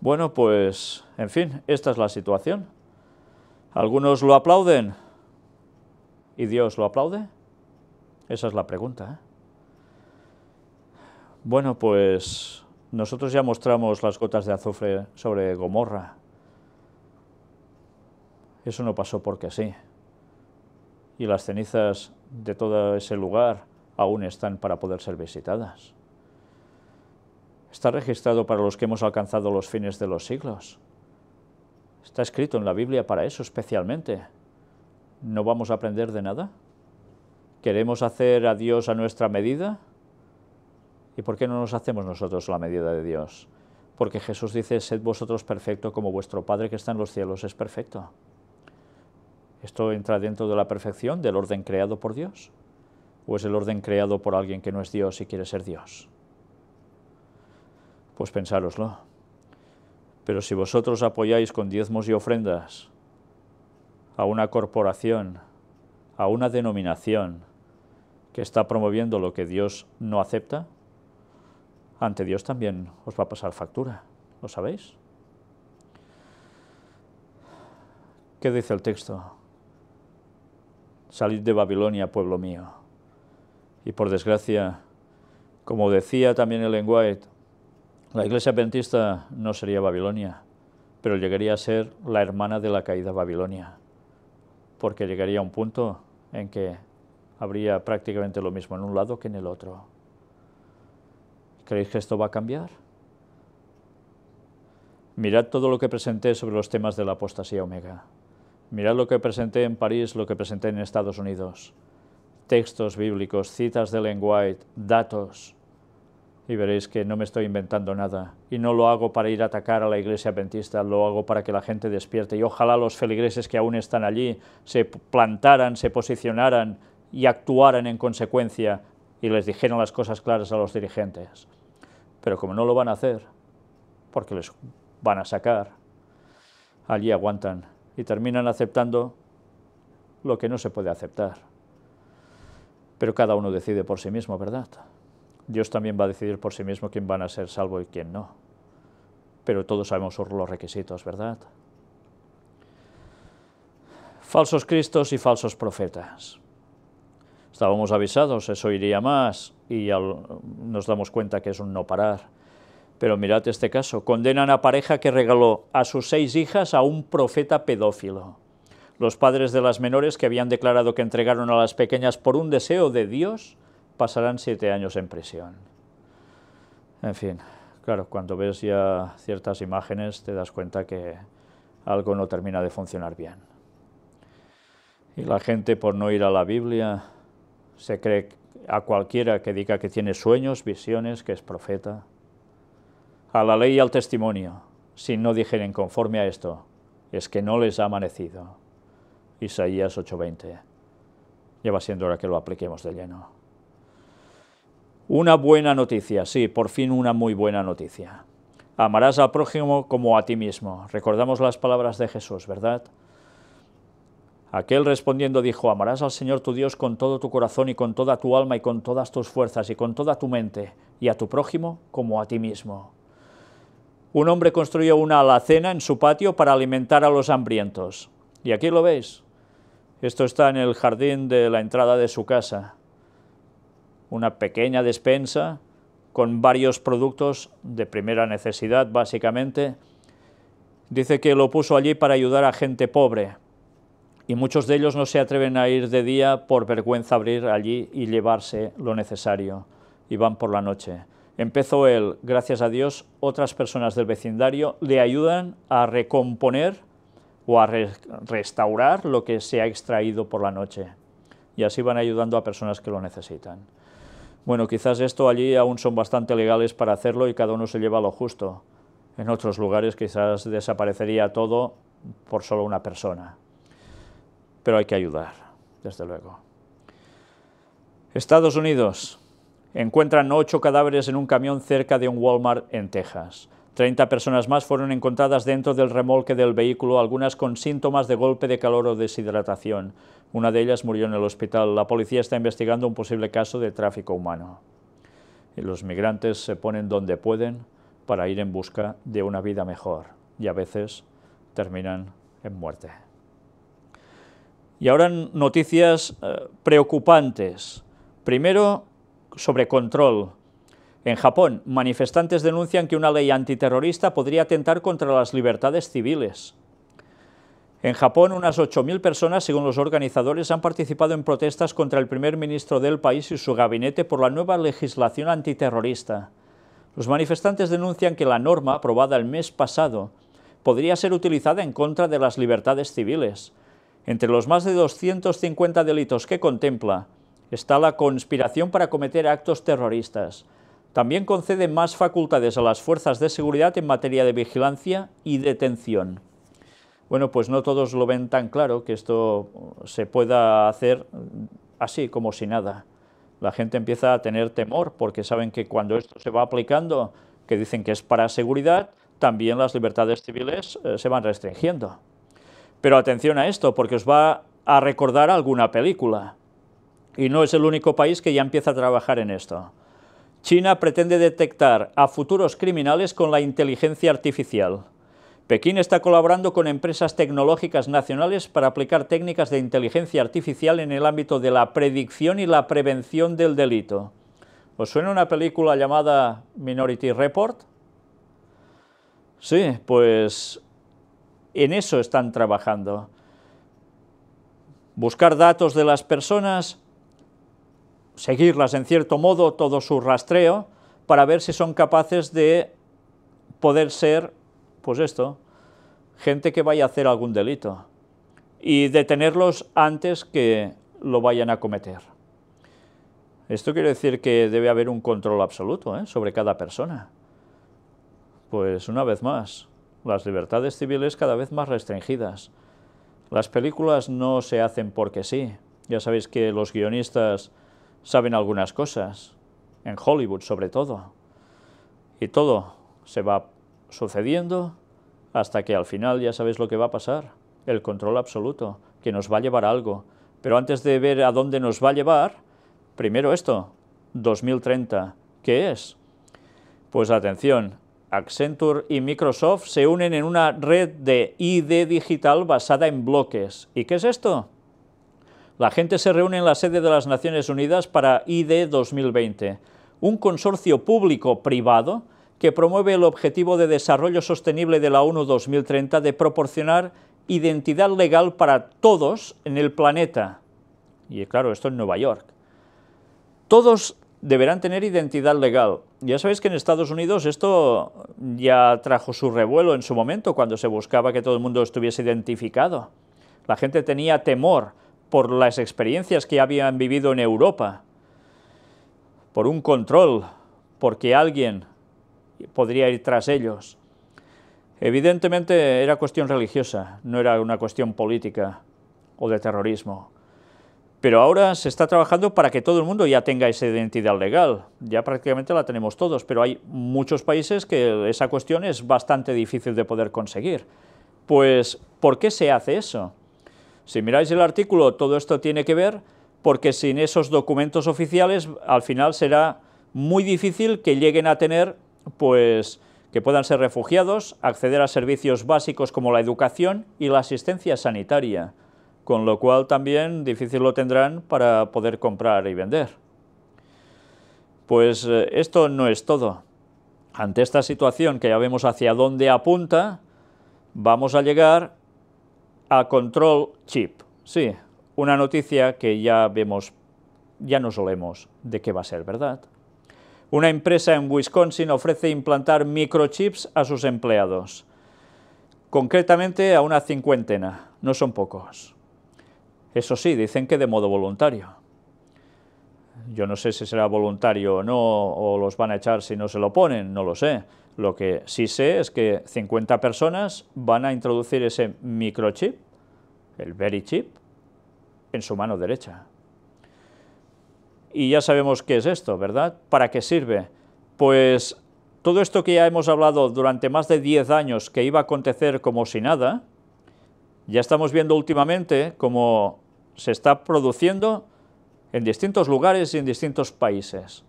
Bueno, pues, en fin, esta es la situación. Algunos lo aplauden. ¿Y Dios lo aplaude? Esa es la pregunta. ¿eh? Bueno, pues nosotros ya mostramos las gotas de azufre sobre Gomorra. Eso no pasó porque sí. Y las cenizas de todo ese lugar aún están para poder ser visitadas. Está registrado para los que hemos alcanzado los fines de los siglos. Está escrito en la Biblia para eso especialmente. ¿No vamos a aprender de nada? ¿Queremos hacer a Dios a nuestra medida? ¿Y por qué no nos hacemos nosotros la medida de Dios? Porque Jesús dice, sed vosotros perfecto como vuestro Padre que está en los cielos es perfecto. ¿Esto entra dentro de la perfección, del orden creado por Dios? ¿O es el orden creado por alguien que no es Dios y quiere ser Dios? Pues pensároslo. Pero si vosotros apoyáis con diezmos y ofrendas a una corporación, a una denominación que está promoviendo lo que Dios no acepta, ante Dios también os va a pasar factura, ¿lo sabéis? ¿Qué dice el texto? Salid de Babilonia, pueblo mío. Y por desgracia, como decía también el White, la iglesia pentista no sería Babilonia, pero llegaría a ser la hermana de la caída Babilonia, porque llegaría a un punto en que habría prácticamente lo mismo en un lado que en el otro. ¿Creéis que esto va a cambiar? Mirad todo lo que presenté sobre los temas de la apostasía omega. Mirad lo que presenté en París, lo que presenté en Estados Unidos. Textos bíblicos, citas de Len White, datos. Y veréis que no me estoy inventando nada. Y no lo hago para ir a atacar a la iglesia adventista, lo hago para que la gente despierte. Y ojalá los feligreses que aún están allí se plantaran, se posicionaran y actuaran en consecuencia y les dijeran las cosas claras a los dirigentes. Pero como no lo van a hacer, porque les van a sacar, allí aguantan y terminan aceptando lo que no se puede aceptar. Pero cada uno decide por sí mismo, ¿verdad? Dios también va a decidir por sí mismo quién van a ser salvo y quién no. Pero todos sabemos los requisitos, ¿verdad? Falsos cristos y falsos profetas estábamos avisados, eso iría más, y nos damos cuenta que es un no parar. Pero mirad este caso, condenan a pareja que regaló a sus seis hijas a un profeta pedófilo. Los padres de las menores que habían declarado que entregaron a las pequeñas por un deseo de Dios pasarán siete años en prisión. En fin, claro, cuando ves ya ciertas imágenes te das cuenta que algo no termina de funcionar bien. Y la gente por no ir a la Biblia se cree a cualquiera que diga que tiene sueños, visiones, que es profeta. A la ley y al testimonio, si no dijeren conforme a esto, es que no les ha amanecido. Isaías 8:20. Lleva siendo hora que lo apliquemos de lleno. Una buena noticia, sí, por fin una muy buena noticia. Amarás al prójimo como a ti mismo. Recordamos las palabras de Jesús, ¿verdad? Aquel respondiendo dijo, amarás al Señor tu Dios con todo tu corazón y con toda tu alma y con todas tus fuerzas y con toda tu mente, y a tu prójimo como a ti mismo. Un hombre construyó una alacena en su patio para alimentar a los hambrientos. Y aquí lo veis. Esto está en el jardín de la entrada de su casa. Una pequeña despensa con varios productos de primera necesidad, básicamente. Dice que lo puso allí para ayudar a gente pobre y muchos de ellos no se atreven a ir de día por vergüenza abrir allí y llevarse lo necesario, y van por la noche. Empezó él, gracias a Dios, otras personas del vecindario le ayudan a recomponer o a restaurar lo que se ha extraído por la noche. Y así van ayudando a personas que lo necesitan. Bueno, quizás esto allí aún son bastante legales para hacerlo y cada uno se lleva lo justo. En otros lugares quizás desaparecería todo por solo una persona pero hay que ayudar, desde luego. Estados Unidos. Encuentran ocho cadáveres en un camión cerca de un Walmart en Texas. Treinta personas más fueron encontradas dentro del remolque del vehículo, algunas con síntomas de golpe de calor o deshidratación. Una de ellas murió en el hospital. La policía está investigando un posible caso de tráfico humano. Y los migrantes se ponen donde pueden para ir en busca de una vida mejor y a veces terminan en muerte. Y ahora noticias eh, preocupantes. Primero, sobre control. En Japón, manifestantes denuncian que una ley antiterrorista podría atentar contra las libertades civiles. En Japón, unas 8.000 personas, según los organizadores, han participado en protestas contra el primer ministro del país y su gabinete por la nueva legislación antiterrorista. Los manifestantes denuncian que la norma, aprobada el mes pasado, podría ser utilizada en contra de las libertades civiles, entre los más de 250 delitos que contempla está la conspiración para cometer actos terroristas. También concede más facultades a las fuerzas de seguridad en materia de vigilancia y detención. Bueno, pues no todos lo ven tan claro que esto se pueda hacer así como si nada. La gente empieza a tener temor porque saben que cuando esto se va aplicando, que dicen que es para seguridad, también las libertades civiles eh, se van restringiendo. Pero atención a esto, porque os va a recordar alguna película. Y no es el único país que ya empieza a trabajar en esto. China pretende detectar a futuros criminales con la inteligencia artificial. Pekín está colaborando con empresas tecnológicas nacionales para aplicar técnicas de inteligencia artificial en el ámbito de la predicción y la prevención del delito. ¿Os suena una película llamada Minority Report? Sí, pues en eso están trabajando. Buscar datos de las personas, seguirlas en cierto modo, todo su rastreo, para ver si son capaces de poder ser, pues esto, gente que vaya a hacer algún delito y detenerlos antes que lo vayan a cometer. Esto quiere decir que debe haber un control absoluto ¿eh? sobre cada persona. Pues una vez más, las libertades civiles cada vez más restringidas. Las películas no se hacen porque sí. Ya sabéis que los guionistas saben algunas cosas, en Hollywood sobre todo. Y todo se va sucediendo hasta que al final ya sabéis lo que va a pasar, el control absoluto, que nos va a llevar a algo. Pero antes de ver a dónde nos va a llevar, primero esto, 2030, ¿qué es? Pues atención, Accenture y Microsoft se unen en una red de ID digital basada en bloques. ¿Y qué es esto? La gente se reúne en la sede de las Naciones Unidas para ID 2020, un consorcio público-privado que promueve el objetivo de desarrollo sostenible de la ONU 2030 de proporcionar identidad legal para todos en el planeta. Y claro, esto en Nueva York. Todos deberán tener identidad legal. Ya sabéis que en Estados Unidos esto ya trajo su revuelo en su momento, cuando se buscaba que todo el mundo estuviese identificado. La gente tenía temor por las experiencias que habían vivido en Europa, por un control, porque alguien podría ir tras ellos. Evidentemente era cuestión religiosa, no era una cuestión política o de terrorismo. Pero ahora se está trabajando para que todo el mundo ya tenga esa identidad legal. Ya prácticamente la tenemos todos, pero hay muchos países que esa cuestión es bastante difícil de poder conseguir. Pues, ¿por qué se hace eso? Si miráis el artículo, todo esto tiene que ver porque sin esos documentos oficiales al final será muy difícil que lleguen a tener, pues, que puedan ser refugiados, acceder a servicios básicos como la educación y la asistencia sanitaria con lo cual también difícil lo tendrán para poder comprar y vender. Pues eh, esto no es todo. Ante esta situación que ya vemos hacia dónde apunta, vamos a llegar a control chip. Sí, una noticia que ya vemos, ya no solemos de qué va a ser, ¿verdad? Una empresa en Wisconsin ofrece implantar microchips a sus empleados, concretamente a una cincuentena, no son pocos. Eso sí, dicen que de modo voluntario. Yo no sé si será voluntario o no, o los van a echar si no se lo ponen, no lo sé. Lo que sí sé es que 50 personas van a introducir ese microchip, el very chip, en su mano derecha. Y ya sabemos qué es esto, ¿verdad? ¿Para qué sirve? Pues todo esto que ya hemos hablado durante más de 10 años que iba a acontecer como si nada, ya estamos viendo últimamente como se está produciendo en distintos lugares y en distintos países.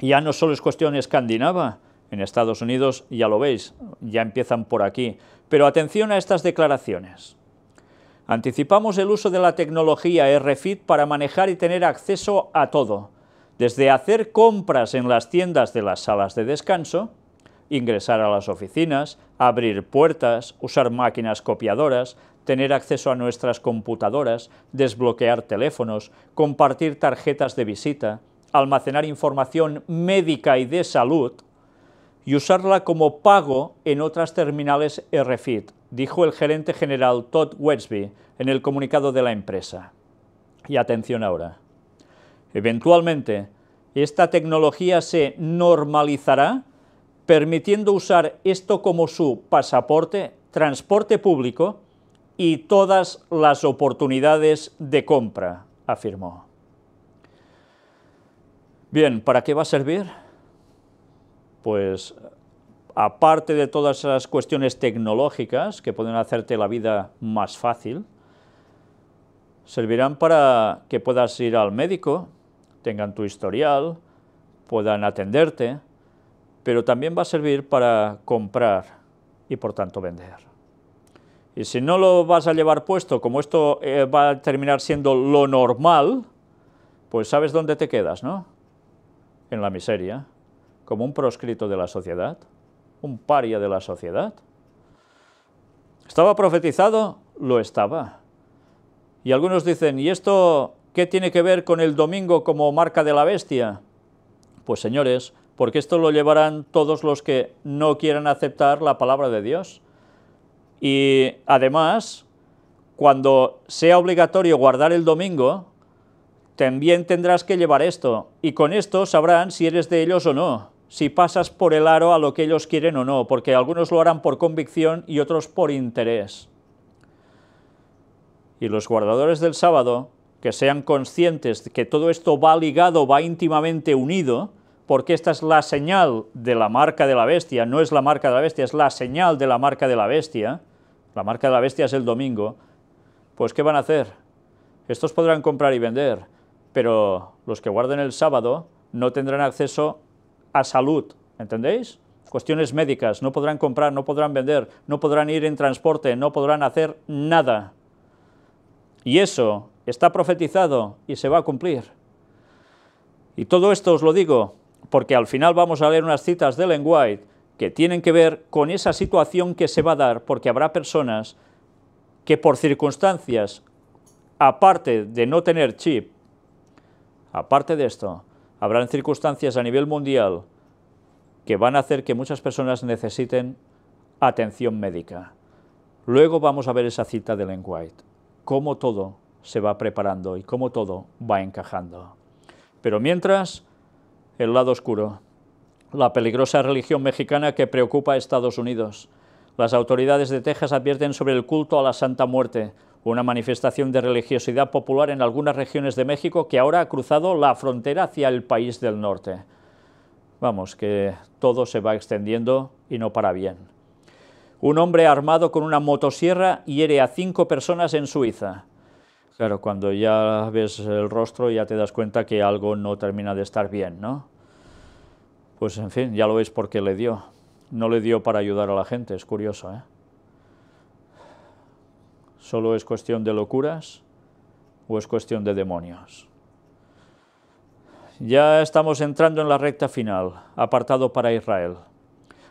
Ya no solo es cuestión escandinava, en Estados Unidos ya lo veis, ya empiezan por aquí. Pero atención a estas declaraciones. Anticipamos el uso de la tecnología RFID para manejar y tener acceso a todo, desde hacer compras en las tiendas de las salas de descanso, ingresar a las oficinas, abrir puertas, usar máquinas copiadoras, tener acceso a nuestras computadoras, desbloquear teléfonos, compartir tarjetas de visita, almacenar información médica y de salud y usarla como pago en otras terminales RFID, dijo el gerente general Todd Wesby en el comunicado de la empresa. Y atención ahora. Eventualmente, esta tecnología se normalizará permitiendo usar esto como su pasaporte, transporte público y todas las oportunidades de compra, afirmó. Bien, ¿para qué va a servir? Pues aparte de todas esas cuestiones tecnológicas que pueden hacerte la vida más fácil, servirán para que puedas ir al médico, tengan tu historial, puedan atenderte, pero también va a servir para comprar y por tanto vender. Y si no lo vas a llevar puesto, como esto eh, va a terminar siendo lo normal, pues sabes dónde te quedas, ¿no? En la miseria, como un proscrito de la sociedad, un paria de la sociedad. ¿Estaba profetizado? Lo estaba. Y algunos dicen, ¿y esto qué tiene que ver con el domingo como marca de la bestia? Pues señores, porque esto lo llevarán todos los que no quieran aceptar la palabra de Dios. Y además, cuando sea obligatorio guardar el domingo, también tendrás que llevar esto, y con esto sabrán si eres de ellos o no, si pasas por el aro a lo que ellos quieren o no, porque algunos lo harán por convicción y otros por interés. Y los guardadores del sábado, que sean conscientes de que todo esto va ligado, va íntimamente unido, porque esta es la señal de la marca de la bestia, no es la marca de la bestia, es la señal de la marca de la bestia, la marca de la bestia es el domingo, pues ¿qué van a hacer? Estos podrán comprar y vender, pero los que guarden el sábado no tendrán acceso a salud, ¿entendéis? Cuestiones médicas, no podrán comprar, no podrán vender, no podrán ir en transporte, no podrán hacer nada. Y eso está profetizado y se va a cumplir. Y todo esto os lo digo porque al final vamos a leer unas citas de Ellen White que tienen que ver con esa situación que se va a dar, porque habrá personas que por circunstancias, aparte de no tener chip, aparte de esto, habrán circunstancias a nivel mundial que van a hacer que muchas personas necesiten atención médica. Luego vamos a ver esa cita de Len White, cómo todo se va preparando y cómo todo va encajando. Pero mientras el lado oscuro. La peligrosa religión mexicana que preocupa a Estados Unidos. Las autoridades de Texas advierten sobre el culto a la Santa Muerte, una manifestación de religiosidad popular en algunas regiones de México que ahora ha cruzado la frontera hacia el país del norte. Vamos, que todo se va extendiendo y no para bien. Un hombre armado con una motosierra hiere a cinco personas en Suiza. Claro, cuando ya ves el rostro ya te das cuenta que algo no termina de estar bien, ¿no? Pues en fin, ya lo veis porque le dio. No le dio para ayudar a la gente, es curioso, ¿eh? ¿Solo es cuestión de locuras o es cuestión de demonios? Ya estamos entrando en la recta final, apartado para Israel.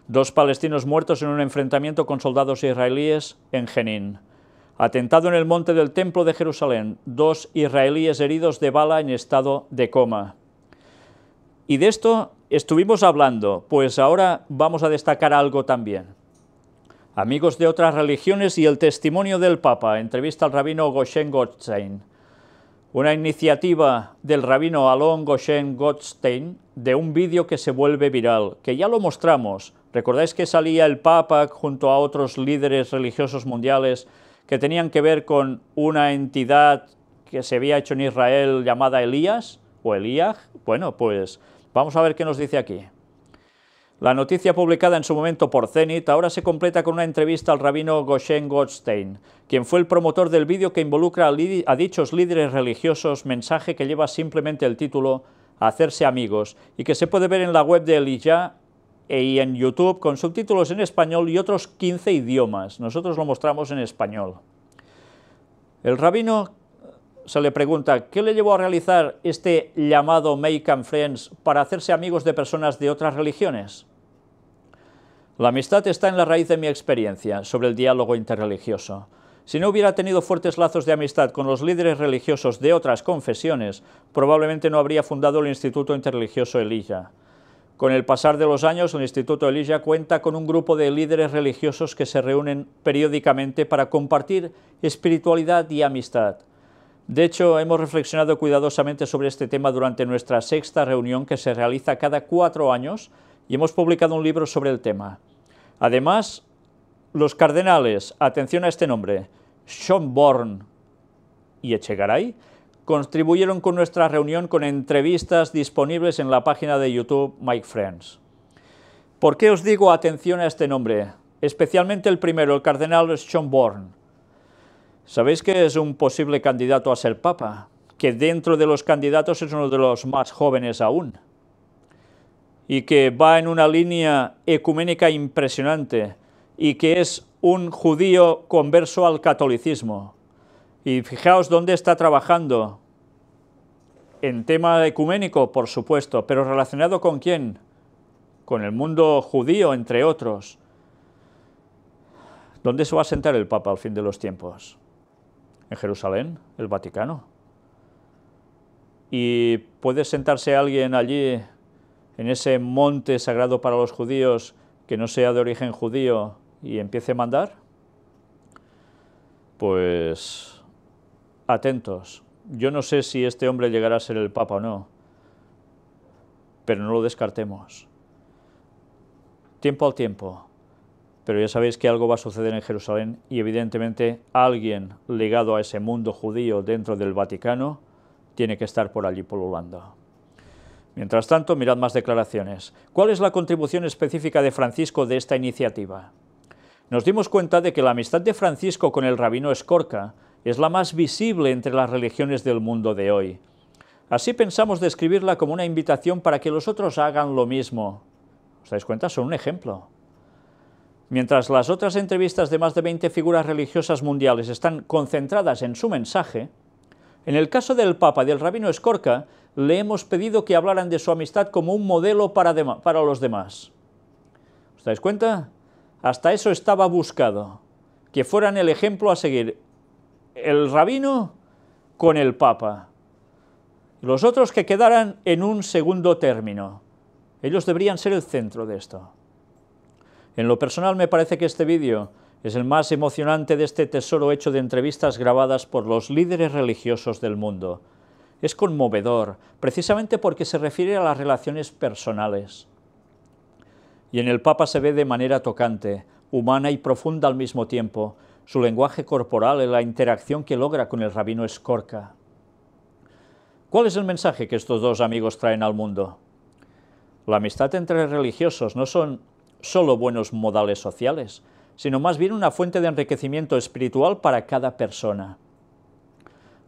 Dos palestinos muertos en un enfrentamiento con soldados israelíes en Genín. Atentado en el monte del Templo de Jerusalén, dos israelíes heridos de bala en estado de coma. Y de esto estuvimos hablando, pues ahora vamos a destacar algo también. Amigos de otras religiones y el testimonio del Papa, entrevista al rabino Goshen Gottstein. Una iniciativa del rabino Alon Goshen Gottstein de un vídeo que se vuelve viral, que ya lo mostramos. ¿Recordáis que salía el Papa junto a otros líderes religiosos mundiales que tenían que ver con una entidad que se había hecho en Israel llamada Elías o Elías. Bueno, pues vamos a ver qué nos dice aquí. La noticia publicada en su momento por Zenit ahora se completa con una entrevista al rabino Goshen Goldstein, quien fue el promotor del vídeo que involucra a, dichos líderes religiosos, mensaje que lleva simplemente el título Hacerse amigos, y que se puede ver en la web de Elijah y e en YouTube con subtítulos en español y otros 15 idiomas. Nosotros lo mostramos en español. El rabino eh, se le pregunta, ¿qué le llevó a realizar este llamado Make and Friends para hacerse amigos de personas de otras religiones? La amistad está en la raíz de mi experiencia sobre el diálogo interreligioso. Si no hubiera tenido fuertes lazos de amistad con los líderes religiosos de otras confesiones, probablemente no habría fundado el Instituto Interreligioso Elilla. Con el pasar de los años, el Instituto Elías cuenta con un grupo de líderes religiosos que se reúnen periódicamente para compartir espiritualidad y amistad. De hecho, hemos reflexionado cuidadosamente sobre este tema durante nuestra sexta reunión que se realiza cada cuatro años y hemos publicado un libro sobre el tema. Además, los cardenales, atención a este nombre, born y Echegaray, contribuyeron con nuestra reunión con entrevistas disponibles en la página de YouTube Mike Friends. ¿Por qué os digo atención a este nombre? Especialmente el primero, el cardenal Bourne. ¿Sabéis que es un posible candidato a ser papa? Que dentro de los candidatos es uno de los más jóvenes aún. Y que va en una línea ecuménica impresionante y que es un judío converso al catolicismo y fijaos dónde está trabajando. En tema ecuménico, por supuesto, pero relacionado con quién? Con el mundo judío, entre otros. ¿Dónde se va a sentar el Papa al fin de los tiempos? ¿En Jerusalén? ¿El Vaticano? ¿Y puede sentarse alguien allí, en ese monte sagrado para los judíos, que no sea de origen judío y empiece a mandar? Pues atentos. Yo no sé si este hombre llegará a ser el Papa o no, pero no lo descartemos. Tiempo al tiempo, pero ya sabéis que algo va a suceder en Jerusalén y evidentemente alguien ligado a ese mundo judío dentro del Vaticano tiene que estar por allí polulando. Mientras tanto, mirad más declaraciones. ¿Cuál es la contribución específica de Francisco de esta iniciativa? Nos dimos cuenta de que la amistad de Francisco con el rabino Escorca es la más visible entre las religiones del mundo de hoy. Así pensamos describirla como una invitación para que los otros hagan lo mismo. ¿Os dais cuenta? Son un ejemplo. Mientras las otras entrevistas de más de 20 figuras religiosas mundiales están concentradas en su mensaje, en el caso del Papa y del Rabino Escorca, le hemos pedido que hablaran de su amistad como un modelo para, para los demás. ¿Os dais cuenta? Hasta eso estaba buscado, que fueran el ejemplo a seguir el rabino con el papa. Los otros que quedaran en un segundo término. Ellos deberían ser el centro de esto. En lo personal me parece que este vídeo es el más emocionante de este tesoro hecho de entrevistas grabadas por los líderes religiosos del mundo. Es conmovedor, precisamente porque se refiere a las relaciones personales. Y en el Papa se ve de manera tocante, humana y profunda al mismo tiempo, su lenguaje corporal en la interacción que logra con el rabino Escorca. ¿Cuál es el mensaje que estos dos amigos traen al mundo? La amistad entre religiosos no son solo buenos modales sociales, sino más bien una fuente de enriquecimiento espiritual para cada persona.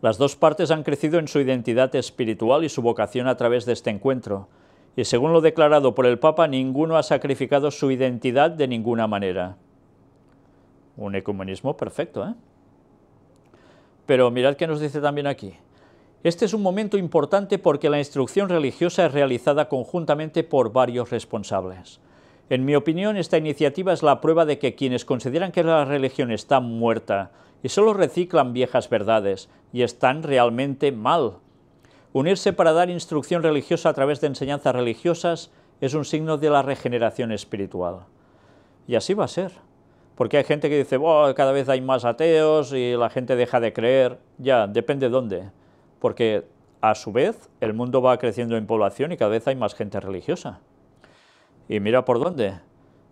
Las dos partes han crecido en su identidad espiritual y su vocación a través de este encuentro, y según lo declarado por el Papa, ninguno ha sacrificado su identidad de ninguna manera. Un ecumenismo perfecto, ¿eh? Pero mirad qué nos dice también aquí. Este es un momento importante porque la instrucción religiosa es realizada conjuntamente por varios responsables. En mi opinión, esta iniciativa es la prueba de que quienes consideran que la religión está muerta y solo reciclan viejas verdades y están realmente mal. Unirse para dar instrucción religiosa a través de enseñanzas religiosas es un signo de la regeneración espiritual. Y así va a ser. Porque hay gente que dice, cada vez hay más ateos y la gente deja de creer. Ya, depende dónde. Porque a su vez el mundo va creciendo en población y cada vez hay más gente religiosa. Y mira por dónde.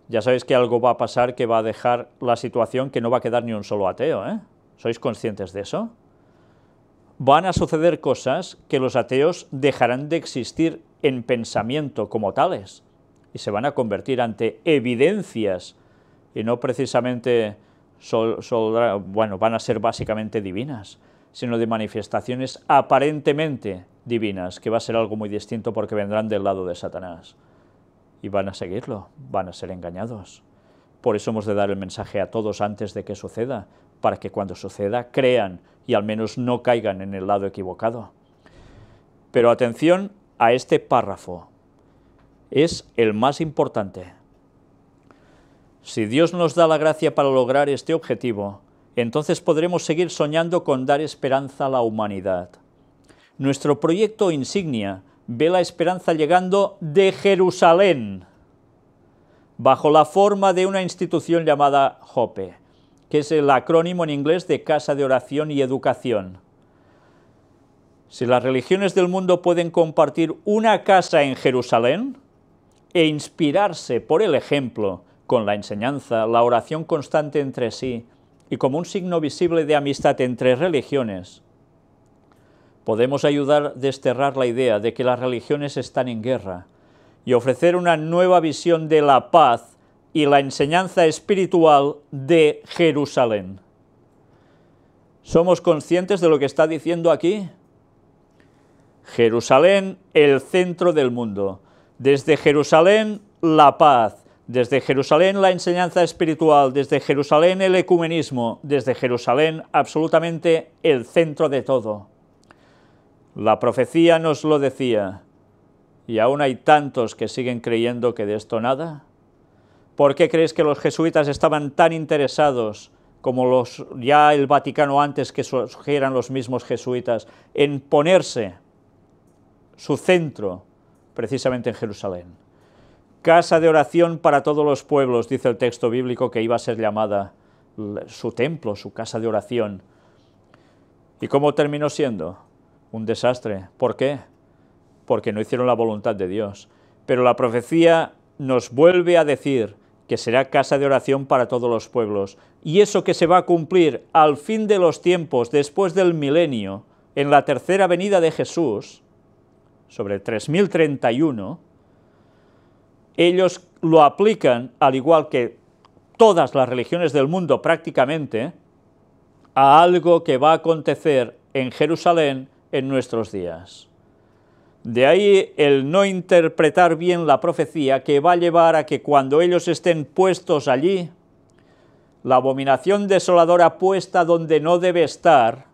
Ya sabéis que algo va a pasar que va a dejar la situación que no va a quedar ni un solo ateo. ¿eh? ¿Sois conscientes de eso? Van a suceder cosas que los ateos dejarán de existir en pensamiento como tales y se van a convertir ante evidencias y no precisamente, bueno, van a ser básicamente divinas, sino de manifestaciones aparentemente divinas, que va a ser algo muy distinto porque vendrán del lado de Satanás. Y van a seguirlo, van a ser engañados. Por eso hemos de dar el mensaje a todos antes de que suceda, para que cuando suceda crean y al menos no caigan en el lado equivocado. Pero atención a este párrafo. Es el más importante. Si Dios nos da la gracia para lograr este objetivo, entonces podremos seguir soñando con dar esperanza a la humanidad. Nuestro proyecto insignia ve la esperanza llegando de Jerusalén, bajo la forma de una institución llamada Jope, que es el acrónimo en inglés de Casa de Oración y Educación. Si las religiones del mundo pueden compartir una casa en Jerusalén e inspirarse por el ejemplo con la enseñanza, la oración constante entre sí y como un signo visible de amistad entre religiones, podemos ayudar a desterrar la idea de que las religiones están en guerra y ofrecer una nueva visión de la paz y la enseñanza espiritual de Jerusalén. ¿Somos conscientes de lo que está diciendo aquí? Jerusalén, el centro del mundo. Desde Jerusalén, la paz desde Jerusalén la enseñanza espiritual, desde Jerusalén el ecumenismo, desde Jerusalén absolutamente el centro de todo. La profecía nos lo decía, y aún hay tantos que siguen creyendo que de esto nada. ¿Por qué crees que los jesuitas estaban tan interesados, como los, ya el Vaticano antes que surgieran los mismos jesuitas, en ponerse su centro precisamente en Jerusalén? Casa de oración para todos los pueblos, dice el texto bíblico que iba a ser llamada su templo, su casa de oración. ¿Y cómo terminó siendo? Un desastre. ¿Por qué? Porque no hicieron la voluntad de Dios. Pero la profecía nos vuelve a decir que será casa de oración para todos los pueblos. Y eso que se va a cumplir al fin de los tiempos, después del milenio, en la tercera venida de Jesús, sobre 3031, ellos lo aplican, al igual que todas las religiones del mundo prácticamente, a algo que va a acontecer en Jerusalén en nuestros días. De ahí el no interpretar bien la profecía que va a llevar a que cuando ellos estén puestos allí, la abominación desoladora puesta donde no debe estar,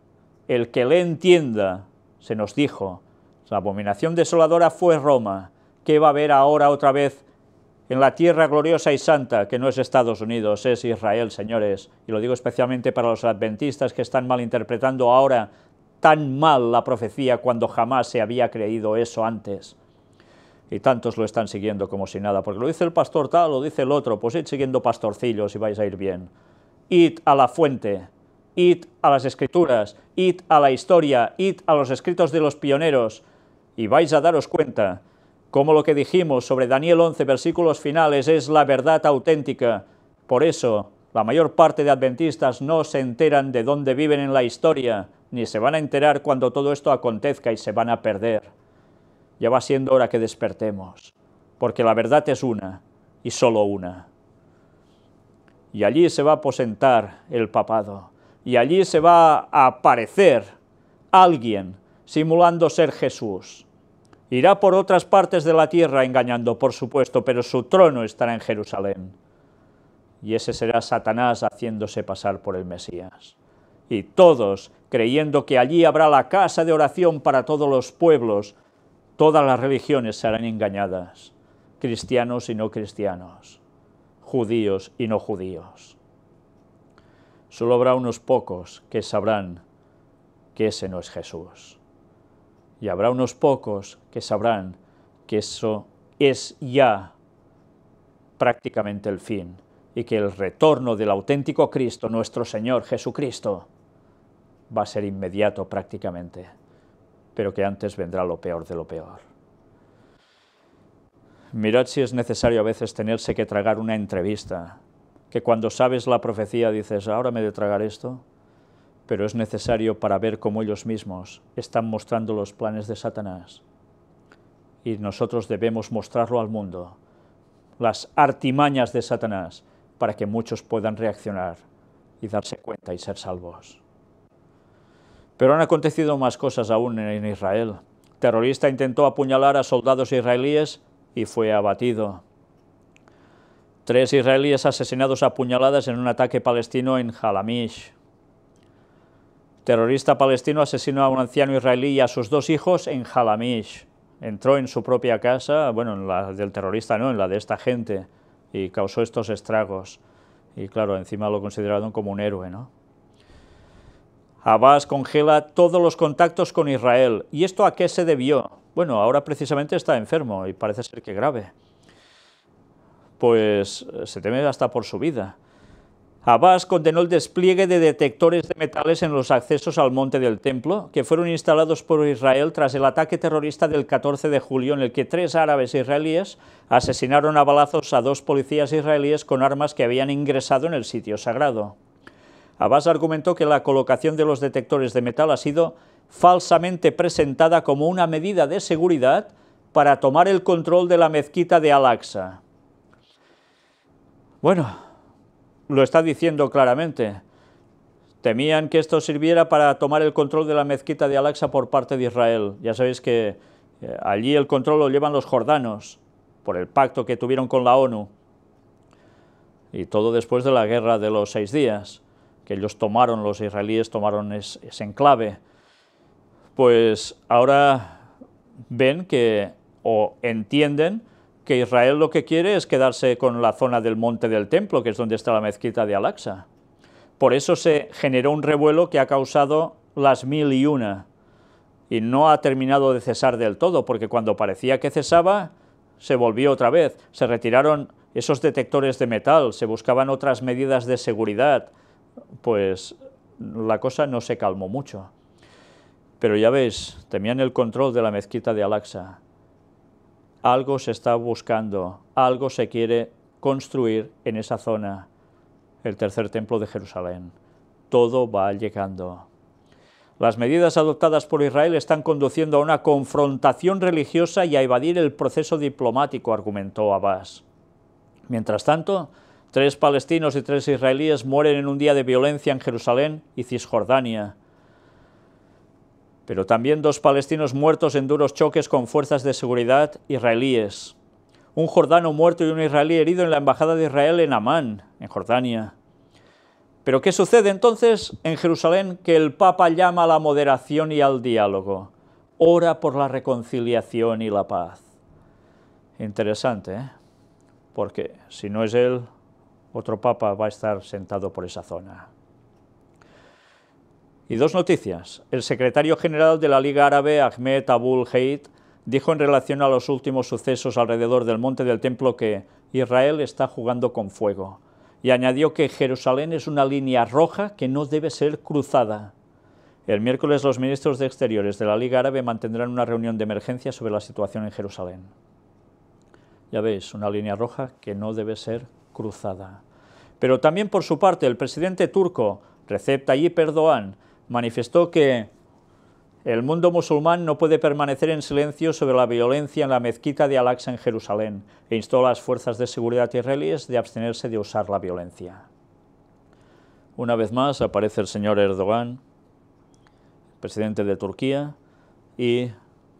el que le entienda, se nos dijo, la abominación desoladora fue Roma, que va a haber ahora otra vez en la tierra gloriosa y santa que no es Estados Unidos, es Israel, señores. Y lo digo especialmente para los adventistas que están malinterpretando ahora tan mal la profecía cuando jamás se había creído eso antes. Y tantos lo están siguiendo como si nada, porque lo dice el pastor tal, lo dice el otro, pues id siguiendo pastorcillos y vais a ir bien. Id a la fuente, id a las escrituras, id a la historia, id a los escritos de los pioneros, y vais a daros cuenta como lo que dijimos sobre Daniel 11, versículos finales, es la verdad auténtica. Por eso, la mayor parte de adventistas no se enteran de dónde viven en la historia, ni se van a enterar cuando todo esto acontezca y se van a perder. Ya va siendo hora que despertemos, porque la verdad es una, y solo una. Y allí se va a aposentar el papado, y allí se va a aparecer alguien simulando ser Jesús Irá por otras partes de la tierra engañando, por supuesto, pero su trono estará en Jerusalén. Y ese será Satanás haciéndose pasar por el Mesías. Y todos, creyendo que allí habrá la casa de oración para todos los pueblos, todas las religiones serán engañadas, cristianos y no cristianos, judíos y no judíos. Solo habrá unos pocos que sabrán que ese no es Jesús y habrá unos pocos que sabrán que eso es ya prácticamente el fin y que el retorno del auténtico Cristo, nuestro Señor Jesucristo, va a ser inmediato prácticamente, pero que antes vendrá lo peor de lo peor. Mirad si es necesario a veces tenerse que tragar una entrevista, que cuando sabes la profecía dices, ahora me de tragar esto, pero es necesario para ver cómo ellos mismos están mostrando los planes de Satanás. Y nosotros debemos mostrarlo al mundo, las artimañas de Satanás, para que muchos puedan reaccionar y darse cuenta y ser salvos. Pero han acontecido más cosas aún en Israel. terrorista intentó apuñalar a soldados israelíes y fue abatido. Tres israelíes asesinados a puñaladas en un ataque palestino en Jalamish. Terrorista palestino asesinó a un anciano israelí y a sus dos hijos en Jalamish. Entró en su propia casa, bueno, en la del terrorista no, en la de esta gente, y causó estos estragos. Y claro, encima lo consideraron como un héroe, ¿no? Abbas congela todos los contactos con Israel. ¿Y esto a qué se debió? Bueno, ahora precisamente está enfermo y parece ser que grave. Pues eh, se teme hasta por su vida. Abbas condenó el despliegue de detectores de metales en los accesos al monte del templo, que fueron instalados por Israel tras el ataque terrorista del 14 de julio, en el que tres árabes israelíes asesinaron a balazos a dos policías israelíes con armas que habían ingresado en el sitio sagrado. Abbas argumentó que la colocación de los detectores de metal ha sido falsamente presentada como una medida de seguridad para tomar el control de la mezquita de Al-Aqsa. Bueno, lo está diciendo claramente. Temían que esto sirviera para tomar el control de la mezquita de Al-Aqsa por parte de Israel. Ya sabéis que eh, allí el control lo llevan los jordanos, por el pacto que tuvieron con la ONU. Y todo después de la guerra de los seis días, que ellos tomaron, los israelíes tomaron ese, ese enclave. Pues ahora ven que, o entienden, que Israel lo que quiere es quedarse con la zona del monte del templo, que es donde está la mezquita de al Por eso se generó un revuelo que ha causado las mil y una, y no ha terminado de cesar del todo, porque cuando parecía que cesaba, se volvió otra vez, se retiraron esos detectores de metal, se buscaban otras medidas de seguridad, pues la cosa no se calmó mucho. Pero ya veis, tenían el control de la mezquita de al algo se está buscando, algo se quiere construir en esa zona, el tercer templo de Jerusalén. Todo va llegando. Las medidas adoptadas por Israel están conduciendo a una confrontación religiosa y a evadir el proceso diplomático, argumentó Abbas. Mientras tanto, tres palestinos y tres israelíes mueren en un día de violencia en Jerusalén y Cisjordania, pero también dos palestinos muertos en duros choques con fuerzas de seguridad israelíes. Un jordano muerto y un israelí herido en la Embajada de Israel en Amán, en Jordania. Pero ¿qué sucede entonces en Jerusalén que el Papa llama a la moderación y al diálogo? Ora por la reconciliación y la paz. Interesante, ¿eh? Porque si no es él, otro Papa va a estar sentado por esa zona. Y dos noticias. El secretario general de la Liga Árabe, Ahmed Abul Heid, dijo en relación a los últimos sucesos alrededor del Monte del Templo que Israel está jugando con fuego y añadió que Jerusalén es una línea roja que no debe ser cruzada. El miércoles los ministros de Exteriores de la Liga Árabe mantendrán una reunión de emergencia sobre la situación en Jerusalén. Ya veis, una línea roja que no debe ser cruzada. Pero también por su parte el presidente turco Recep Tayyip Erdogan manifestó que el mundo musulmán no puede permanecer en silencio sobre la violencia en la mezquita de Al-Aqsa en Jerusalén e instó a las fuerzas de seguridad israelíes de abstenerse de usar la violencia. Una vez más aparece el señor Erdogan, presidente de Turquía, y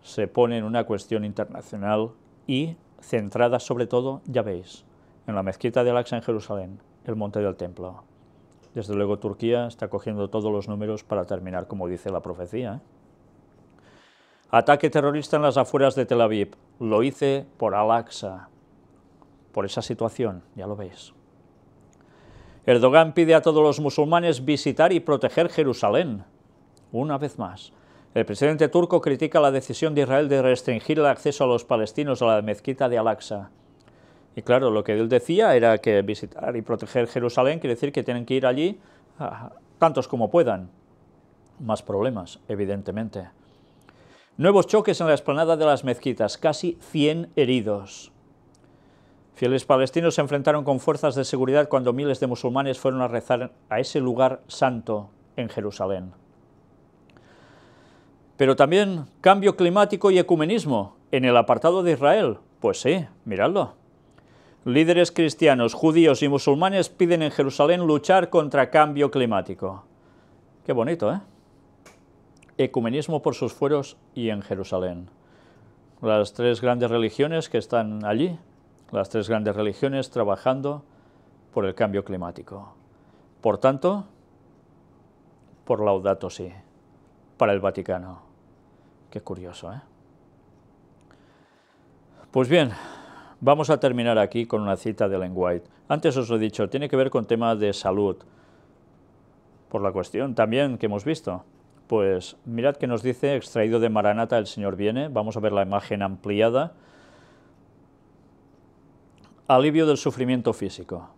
se pone en una cuestión internacional y centrada sobre todo, ya veis, en la mezquita de Al-Aqsa en Jerusalén, el monte del templo. Desde luego Turquía está cogiendo todos los números para terminar, como dice la profecía. ¿eh? Ataque terrorista en las afueras de Tel Aviv. Lo hice por Al-Aqsa, por esa situación, ya lo veis. Erdogan pide a todos los musulmanes visitar y proteger Jerusalén. Una vez más, el presidente turco critica la decisión de Israel de restringir el acceso a los palestinos a la mezquita de Al-Aqsa. Y claro, lo que él decía era que visitar y proteger Jerusalén quiere decir que tienen que ir allí tantos como puedan. Más problemas, evidentemente. Nuevos choques en la explanada de las mezquitas, casi 100 heridos. Fieles palestinos se enfrentaron con fuerzas de seguridad cuando miles de musulmanes fueron a rezar a ese lugar santo en Jerusalén. Pero también cambio climático y ecumenismo en el apartado de Israel. Pues sí, miradlo. Líderes cristianos, judíos y musulmanes piden en Jerusalén luchar contra cambio climático. Qué bonito, ¿eh? Ecumenismo por sus fueros y en Jerusalén. Las tres grandes religiones que están allí, las tres grandes religiones trabajando por el cambio climático. Por tanto, por Laudato Si, para el Vaticano. Qué curioso, ¿eh? Pues bien, Vamos a terminar aquí con una cita de Ellen White. Antes os lo he dicho, tiene que ver con tema de salud. Por la cuestión también que hemos visto. Pues mirad que nos dice, extraído de Maranata, el Señor viene. Vamos a ver la imagen ampliada. Alivio del sufrimiento físico.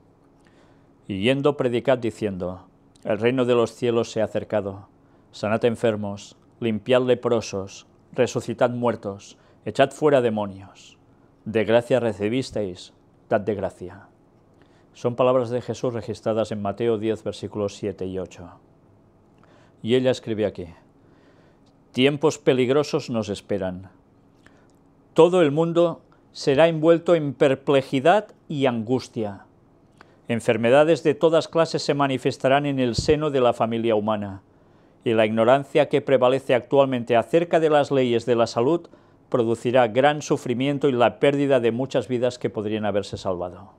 Y yendo, predicad diciendo, el reino de los cielos se ha acercado. Sanad enfermos, limpiad leprosos, resucitad muertos, echad fuera demonios de gracia recibisteis, dad de gracia. Son palabras de Jesús registradas en Mateo 10, versículos 7 y 8. Y ella escribe aquí, tiempos peligrosos nos esperan. Todo el mundo será envuelto en perplejidad y angustia. Enfermedades de todas clases se manifestarán en el seno de la familia humana, y la ignorancia que prevalece actualmente acerca de las leyes de la salud producirá gran sufrimiento y la pérdida de muchas vidas que podrían haberse salvado.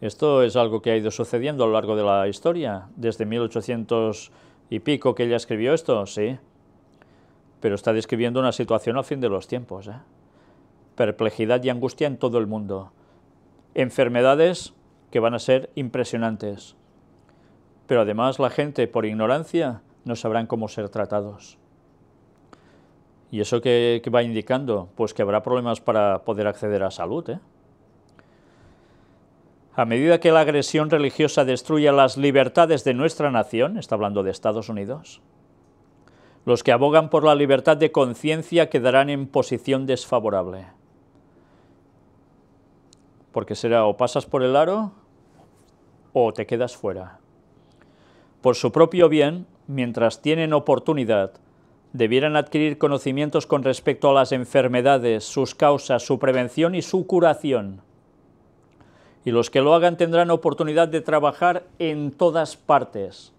Esto es algo que ha ido sucediendo a lo largo de la historia, desde 1800 y pico que ella escribió esto, sí, pero está describiendo una situación al fin de los tiempos. ¿eh? Perplejidad y angustia en todo el mundo. Enfermedades que van a ser impresionantes. Pero además la gente, por ignorancia, no sabrán cómo ser tratados. ¿Y eso qué, va indicando? Pues que habrá problemas para poder acceder a salud. ¿eh? A medida que la agresión religiosa destruya las libertades de nuestra nación, está hablando de Estados Unidos, los que abogan por la libertad de conciencia quedarán en posición desfavorable. Porque será o pasas por el aro o te quedas fuera. Por su propio bien, mientras tienen oportunidad, debieran adquirir conocimientos con respecto a las enfermedades, sus causas, su prevención y su curación. Y los que lo hagan tendrán oportunidad de trabajar en todas partes.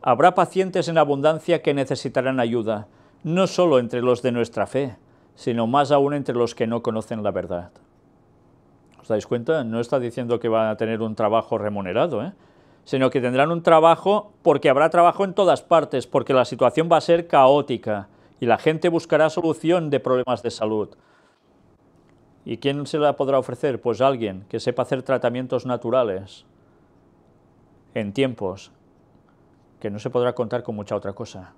Habrá pacientes en abundancia que necesitarán ayuda, no solo entre los de nuestra fe, sino más aún entre los que no conocen la verdad. ¿Os dais cuenta? No está diciendo que van a tener un trabajo remunerado, ¿eh? sino que tendrán un trabajo porque habrá trabajo en todas partes, porque la situación va a ser caótica y la gente buscará solución de problemas de salud. ¿Y quién se la podrá ofrecer? Pues alguien que sepa hacer tratamientos naturales en tiempos que no se podrá contar con mucha otra cosa.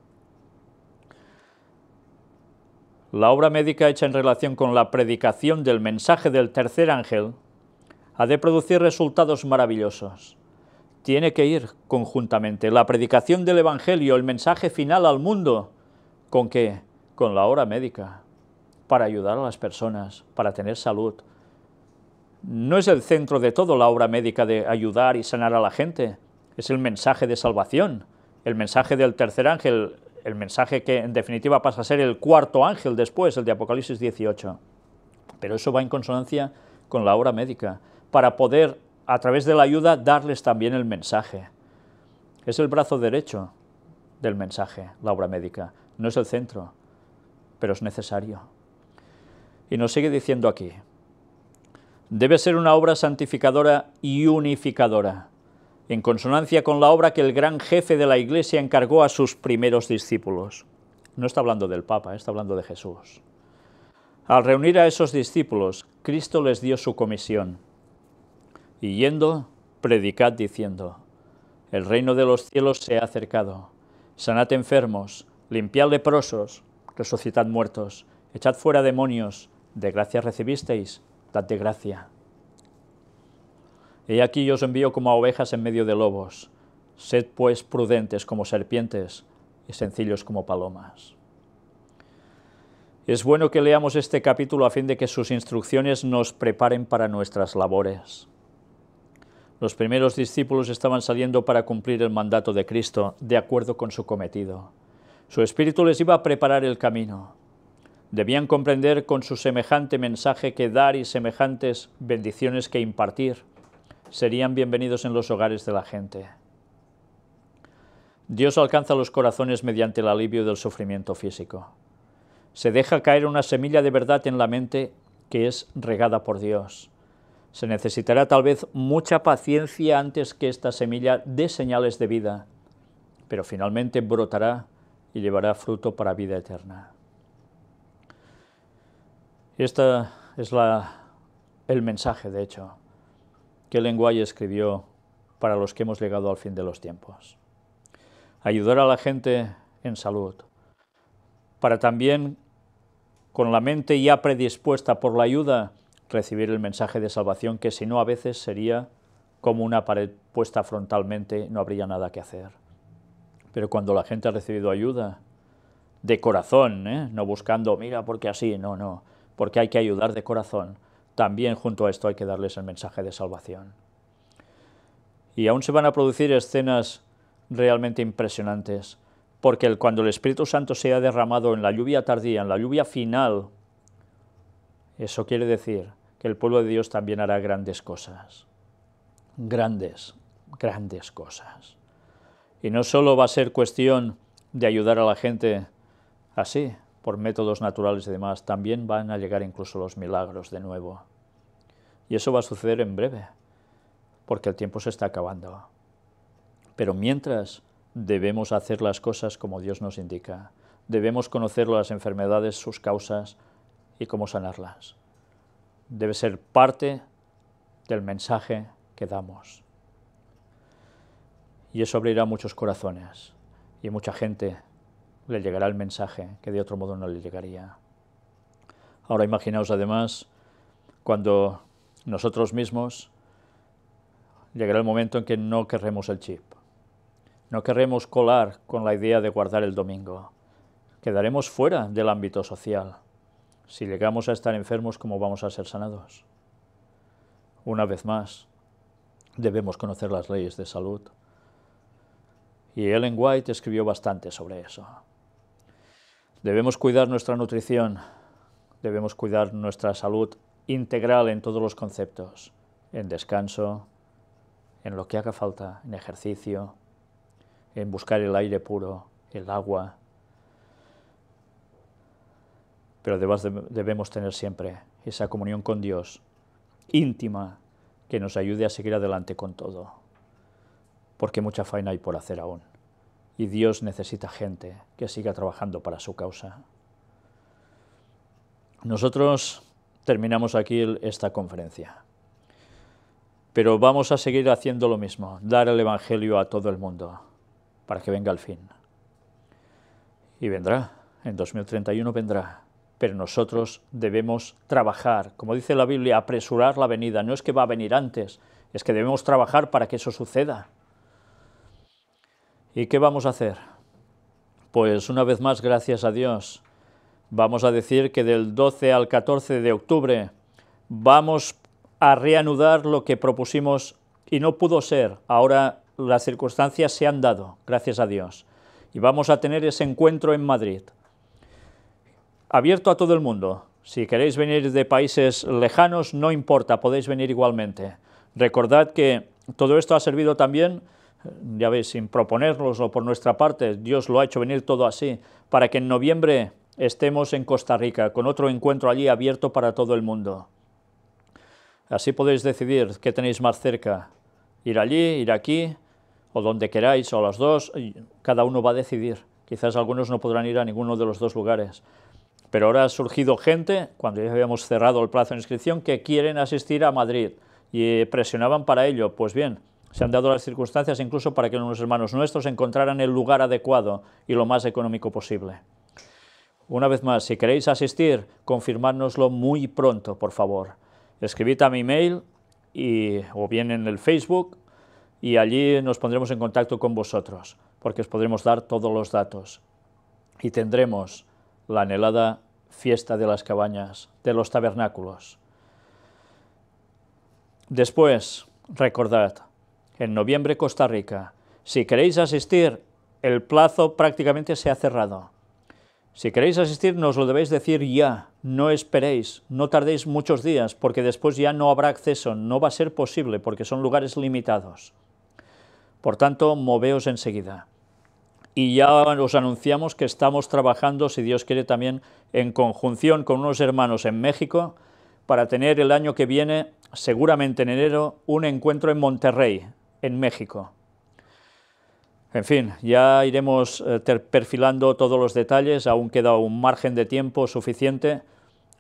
La obra médica hecha en relación con la predicación del mensaje del tercer ángel ha de producir resultados maravillosos tiene que ir conjuntamente la predicación del Evangelio, el mensaje final al mundo, ¿con qué? Con la obra médica, para ayudar a las personas, para tener salud. No es el centro de todo la obra médica de ayudar y sanar a la gente, es el mensaje de salvación, el mensaje del tercer ángel, el mensaje que en definitiva pasa a ser el cuarto ángel después, el de Apocalipsis 18. Pero eso va en consonancia con la obra médica, para poder a través de la ayuda, darles también el mensaje. Es el brazo derecho del mensaje, la obra médica. No es el centro, pero es necesario. Y nos sigue diciendo aquí, debe ser una obra santificadora y unificadora, en consonancia con la obra que el gran jefe de la Iglesia encargó a sus primeros discípulos. No está hablando del Papa, está hablando de Jesús. Al reunir a esos discípulos, Cristo les dio su comisión, y yendo, predicad diciendo, el reino de los cielos se ha acercado, sanad enfermos, limpiad leprosos, resucitad muertos, echad fuera demonios, de gracia recibisteis, dad de gracia. He aquí yo os envío como a ovejas en medio de lobos, sed pues prudentes como serpientes y sencillos como palomas. Es bueno que leamos este capítulo a fin de que sus instrucciones nos preparen para nuestras labores. Los primeros discípulos estaban saliendo para cumplir el mandato de Cristo, de acuerdo con su cometido. Su espíritu les iba a preparar el camino. Debían comprender con su semejante mensaje que dar y semejantes bendiciones que impartir serían bienvenidos en los hogares de la gente. Dios alcanza los corazones mediante el alivio del sufrimiento físico. Se deja caer una semilla de verdad en la mente que es regada por Dios. Se necesitará tal vez mucha paciencia antes que esta semilla dé señales de vida, pero finalmente brotará y llevará fruto para vida eterna. Este es el mensaje, de hecho, que Lenguaje escribió para los que hemos llegado al fin de los tiempos. Ayudar a la gente en salud, para también, con la mente ya predispuesta por la ayuda, recibir el mensaje de salvación, que si no a veces sería como una pared puesta frontalmente, no habría nada que hacer. Pero cuando la gente ha recibido ayuda, de corazón, ¿eh? no buscando, mira, porque así, no, no, porque hay que ayudar de corazón, también junto a esto hay que darles el mensaje de salvación. Y aún se van a producir escenas realmente impresionantes, porque cuando el Espíritu Santo se ha derramado en la lluvia tardía, en la lluvia final, eso quiere decir el pueblo de Dios también hará grandes cosas, grandes, grandes cosas. Y no solo va a ser cuestión de ayudar a la gente así, por métodos naturales y demás, también van a llegar incluso los milagros de nuevo. Y eso va a suceder en breve, porque el tiempo se está acabando. Pero mientras debemos hacer las cosas como Dios nos indica, debemos conocer las enfermedades, sus causas y cómo sanarlas debe ser parte del mensaje que damos. Y eso abrirá muchos corazones y mucha gente le llegará el mensaje que de otro modo no le llegaría. Ahora imaginaos además cuando nosotros mismos llegará el momento en que no querremos el chip. No querremos colar con la idea de guardar el domingo. Quedaremos fuera del ámbito social. Si llegamos a estar enfermos, ¿cómo vamos a ser sanados? Una vez más, debemos conocer las leyes de salud. Y Ellen White escribió bastante sobre eso. Debemos cuidar nuestra nutrición, debemos cuidar nuestra salud integral en todos los conceptos, en descanso, en lo que haga falta, en ejercicio, en buscar el aire puro, el agua, pero debemos tener siempre esa comunión con Dios íntima que nos ayude a seguir adelante con todo, porque mucha faena hay por hacer aún, y Dios necesita gente que siga trabajando para su causa. Nosotros terminamos aquí esta conferencia, pero vamos a seguir haciendo lo mismo, dar el Evangelio a todo el mundo, para que venga el fin. Y vendrá, en 2031 vendrá pero nosotros debemos trabajar, como dice la Biblia, apresurar la venida, no es que va a venir antes, es que debemos trabajar para que eso suceda. ¿Y qué vamos a hacer? Pues una vez más, gracias a Dios, vamos a decir que del 12 al 14 de octubre vamos a reanudar lo que propusimos y no pudo ser. Ahora las circunstancias se han dado, gracias a Dios. Y vamos a tener ese encuentro en Madrid abierto a todo el mundo. Si queréis venir de países lejanos, no importa, podéis venir igualmente. Recordad que todo esto ha servido también, ya veis, sin o por nuestra parte, Dios lo ha hecho venir todo así, para que en noviembre estemos en Costa Rica, con otro encuentro allí abierto para todo el mundo. Así podéis decidir qué tenéis más cerca, ir allí, ir aquí, o donde queráis, o los dos, cada uno va a decidir. Quizás algunos no podrán ir a ninguno de los dos lugares. Pero ahora ha surgido gente, cuando ya habíamos cerrado el plazo de inscripción, que quieren asistir a Madrid y presionaban para ello. Pues bien, se han dado las circunstancias incluso para que unos hermanos nuestros encontraran el lugar adecuado y lo más económico posible. Una vez más, si queréis asistir, confirmárnoslo muy pronto, por favor. Escribid a mi mail o bien en el Facebook y allí nos pondremos en contacto con vosotros, porque os podremos dar todos los datos y tendremos la anhelada fiesta de las cabañas, de los tabernáculos. Después, recordad, en noviembre Costa Rica, si queréis asistir, el plazo prácticamente se ha cerrado. Si queréis asistir, nos lo debéis decir ya, no esperéis, no tardéis muchos días, porque después ya no habrá acceso, no va a ser posible, porque son lugares limitados. Por tanto, moveos enseguida y ya os anunciamos que estamos trabajando, si Dios quiere, también en conjunción con unos hermanos en México para tener el año que viene, seguramente en enero, un encuentro en Monterrey, en México. En fin, ya iremos eh, perfilando todos los detalles, aún queda un margen de tiempo suficiente,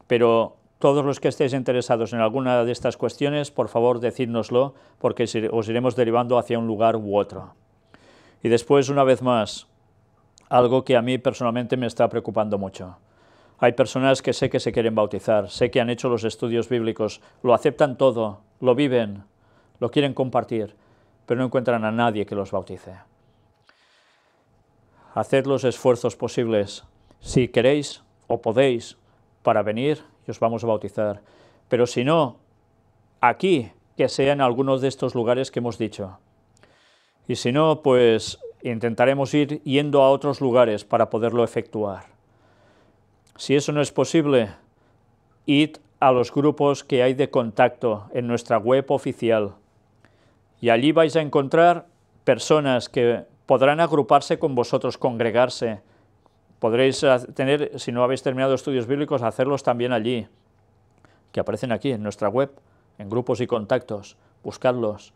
pero todos los que estéis interesados en alguna de estas cuestiones, por favor, decídnoslo, porque os iremos derivando hacia un lugar u otro. Y después, una vez más, algo que a mí personalmente me está preocupando mucho. Hay personas que sé que se quieren bautizar, sé que han hecho los estudios bíblicos, lo aceptan todo, lo viven, lo quieren compartir, pero no encuentran a nadie que los bautice. Haced los esfuerzos posibles, si queréis o podéis, para venir y os vamos a bautizar. Pero si no, aquí, que sea en algunos de estos lugares que hemos dicho y si no, pues intentaremos ir yendo a otros lugares para poderlo efectuar. Si eso no es posible, id a los grupos que hay de contacto en nuestra web oficial y allí vais a encontrar personas que podrán agruparse con vosotros, congregarse. Podréis tener, si no habéis terminado estudios bíblicos, hacerlos también allí, que aparecen aquí en nuestra web, en grupos y contactos. Buscadlos.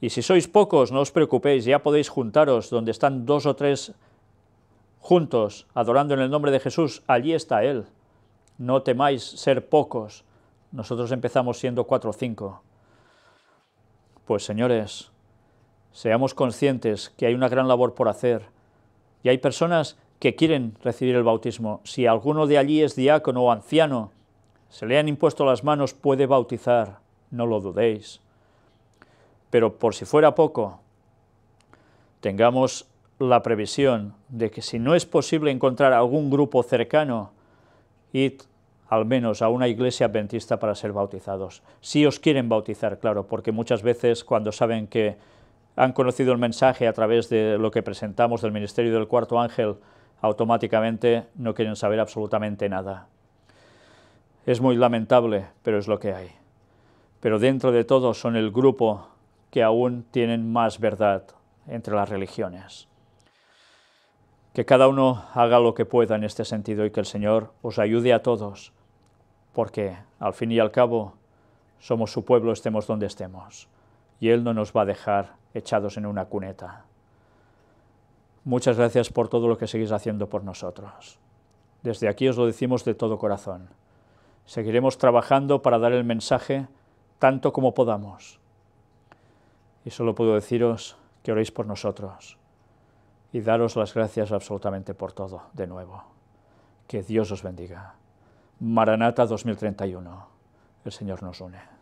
Y si sois pocos, no os preocupéis, ya podéis juntaros donde están dos o tres juntos, adorando en el nombre de Jesús, allí está Él. No temáis ser pocos. Nosotros empezamos siendo cuatro o cinco. Pues señores, seamos conscientes que hay una gran labor por hacer. Y hay personas que quieren recibir el bautismo. Si alguno de allí es diácono o anciano, se le han impuesto las manos, puede bautizar, no lo dudéis. Pero por si fuera poco, tengamos la previsión de que si no es posible encontrar algún grupo cercano, id al menos a una iglesia adventista para ser bautizados. Si os quieren bautizar, claro, porque muchas veces cuando saben que han conocido el mensaje a través de lo que presentamos del ministerio del cuarto ángel, automáticamente no quieren saber absolutamente nada. Es muy lamentable, pero es lo que hay. Pero dentro de todo son el grupo que aún tienen más verdad entre las religiones. Que cada uno haga lo que pueda en este sentido y que el Señor os ayude a todos, porque al fin y al cabo somos su pueblo, estemos donde estemos, y Él no nos va a dejar echados en una cuneta. Muchas gracias por todo lo que seguís haciendo por nosotros. Desde aquí os lo decimos de todo corazón. Seguiremos trabajando para dar el mensaje tanto como podamos y solo puedo deciros que oréis por nosotros y daros las gracias absolutamente por todo, de nuevo. Que Dios os bendiga. Maranata 2031. El Señor nos une.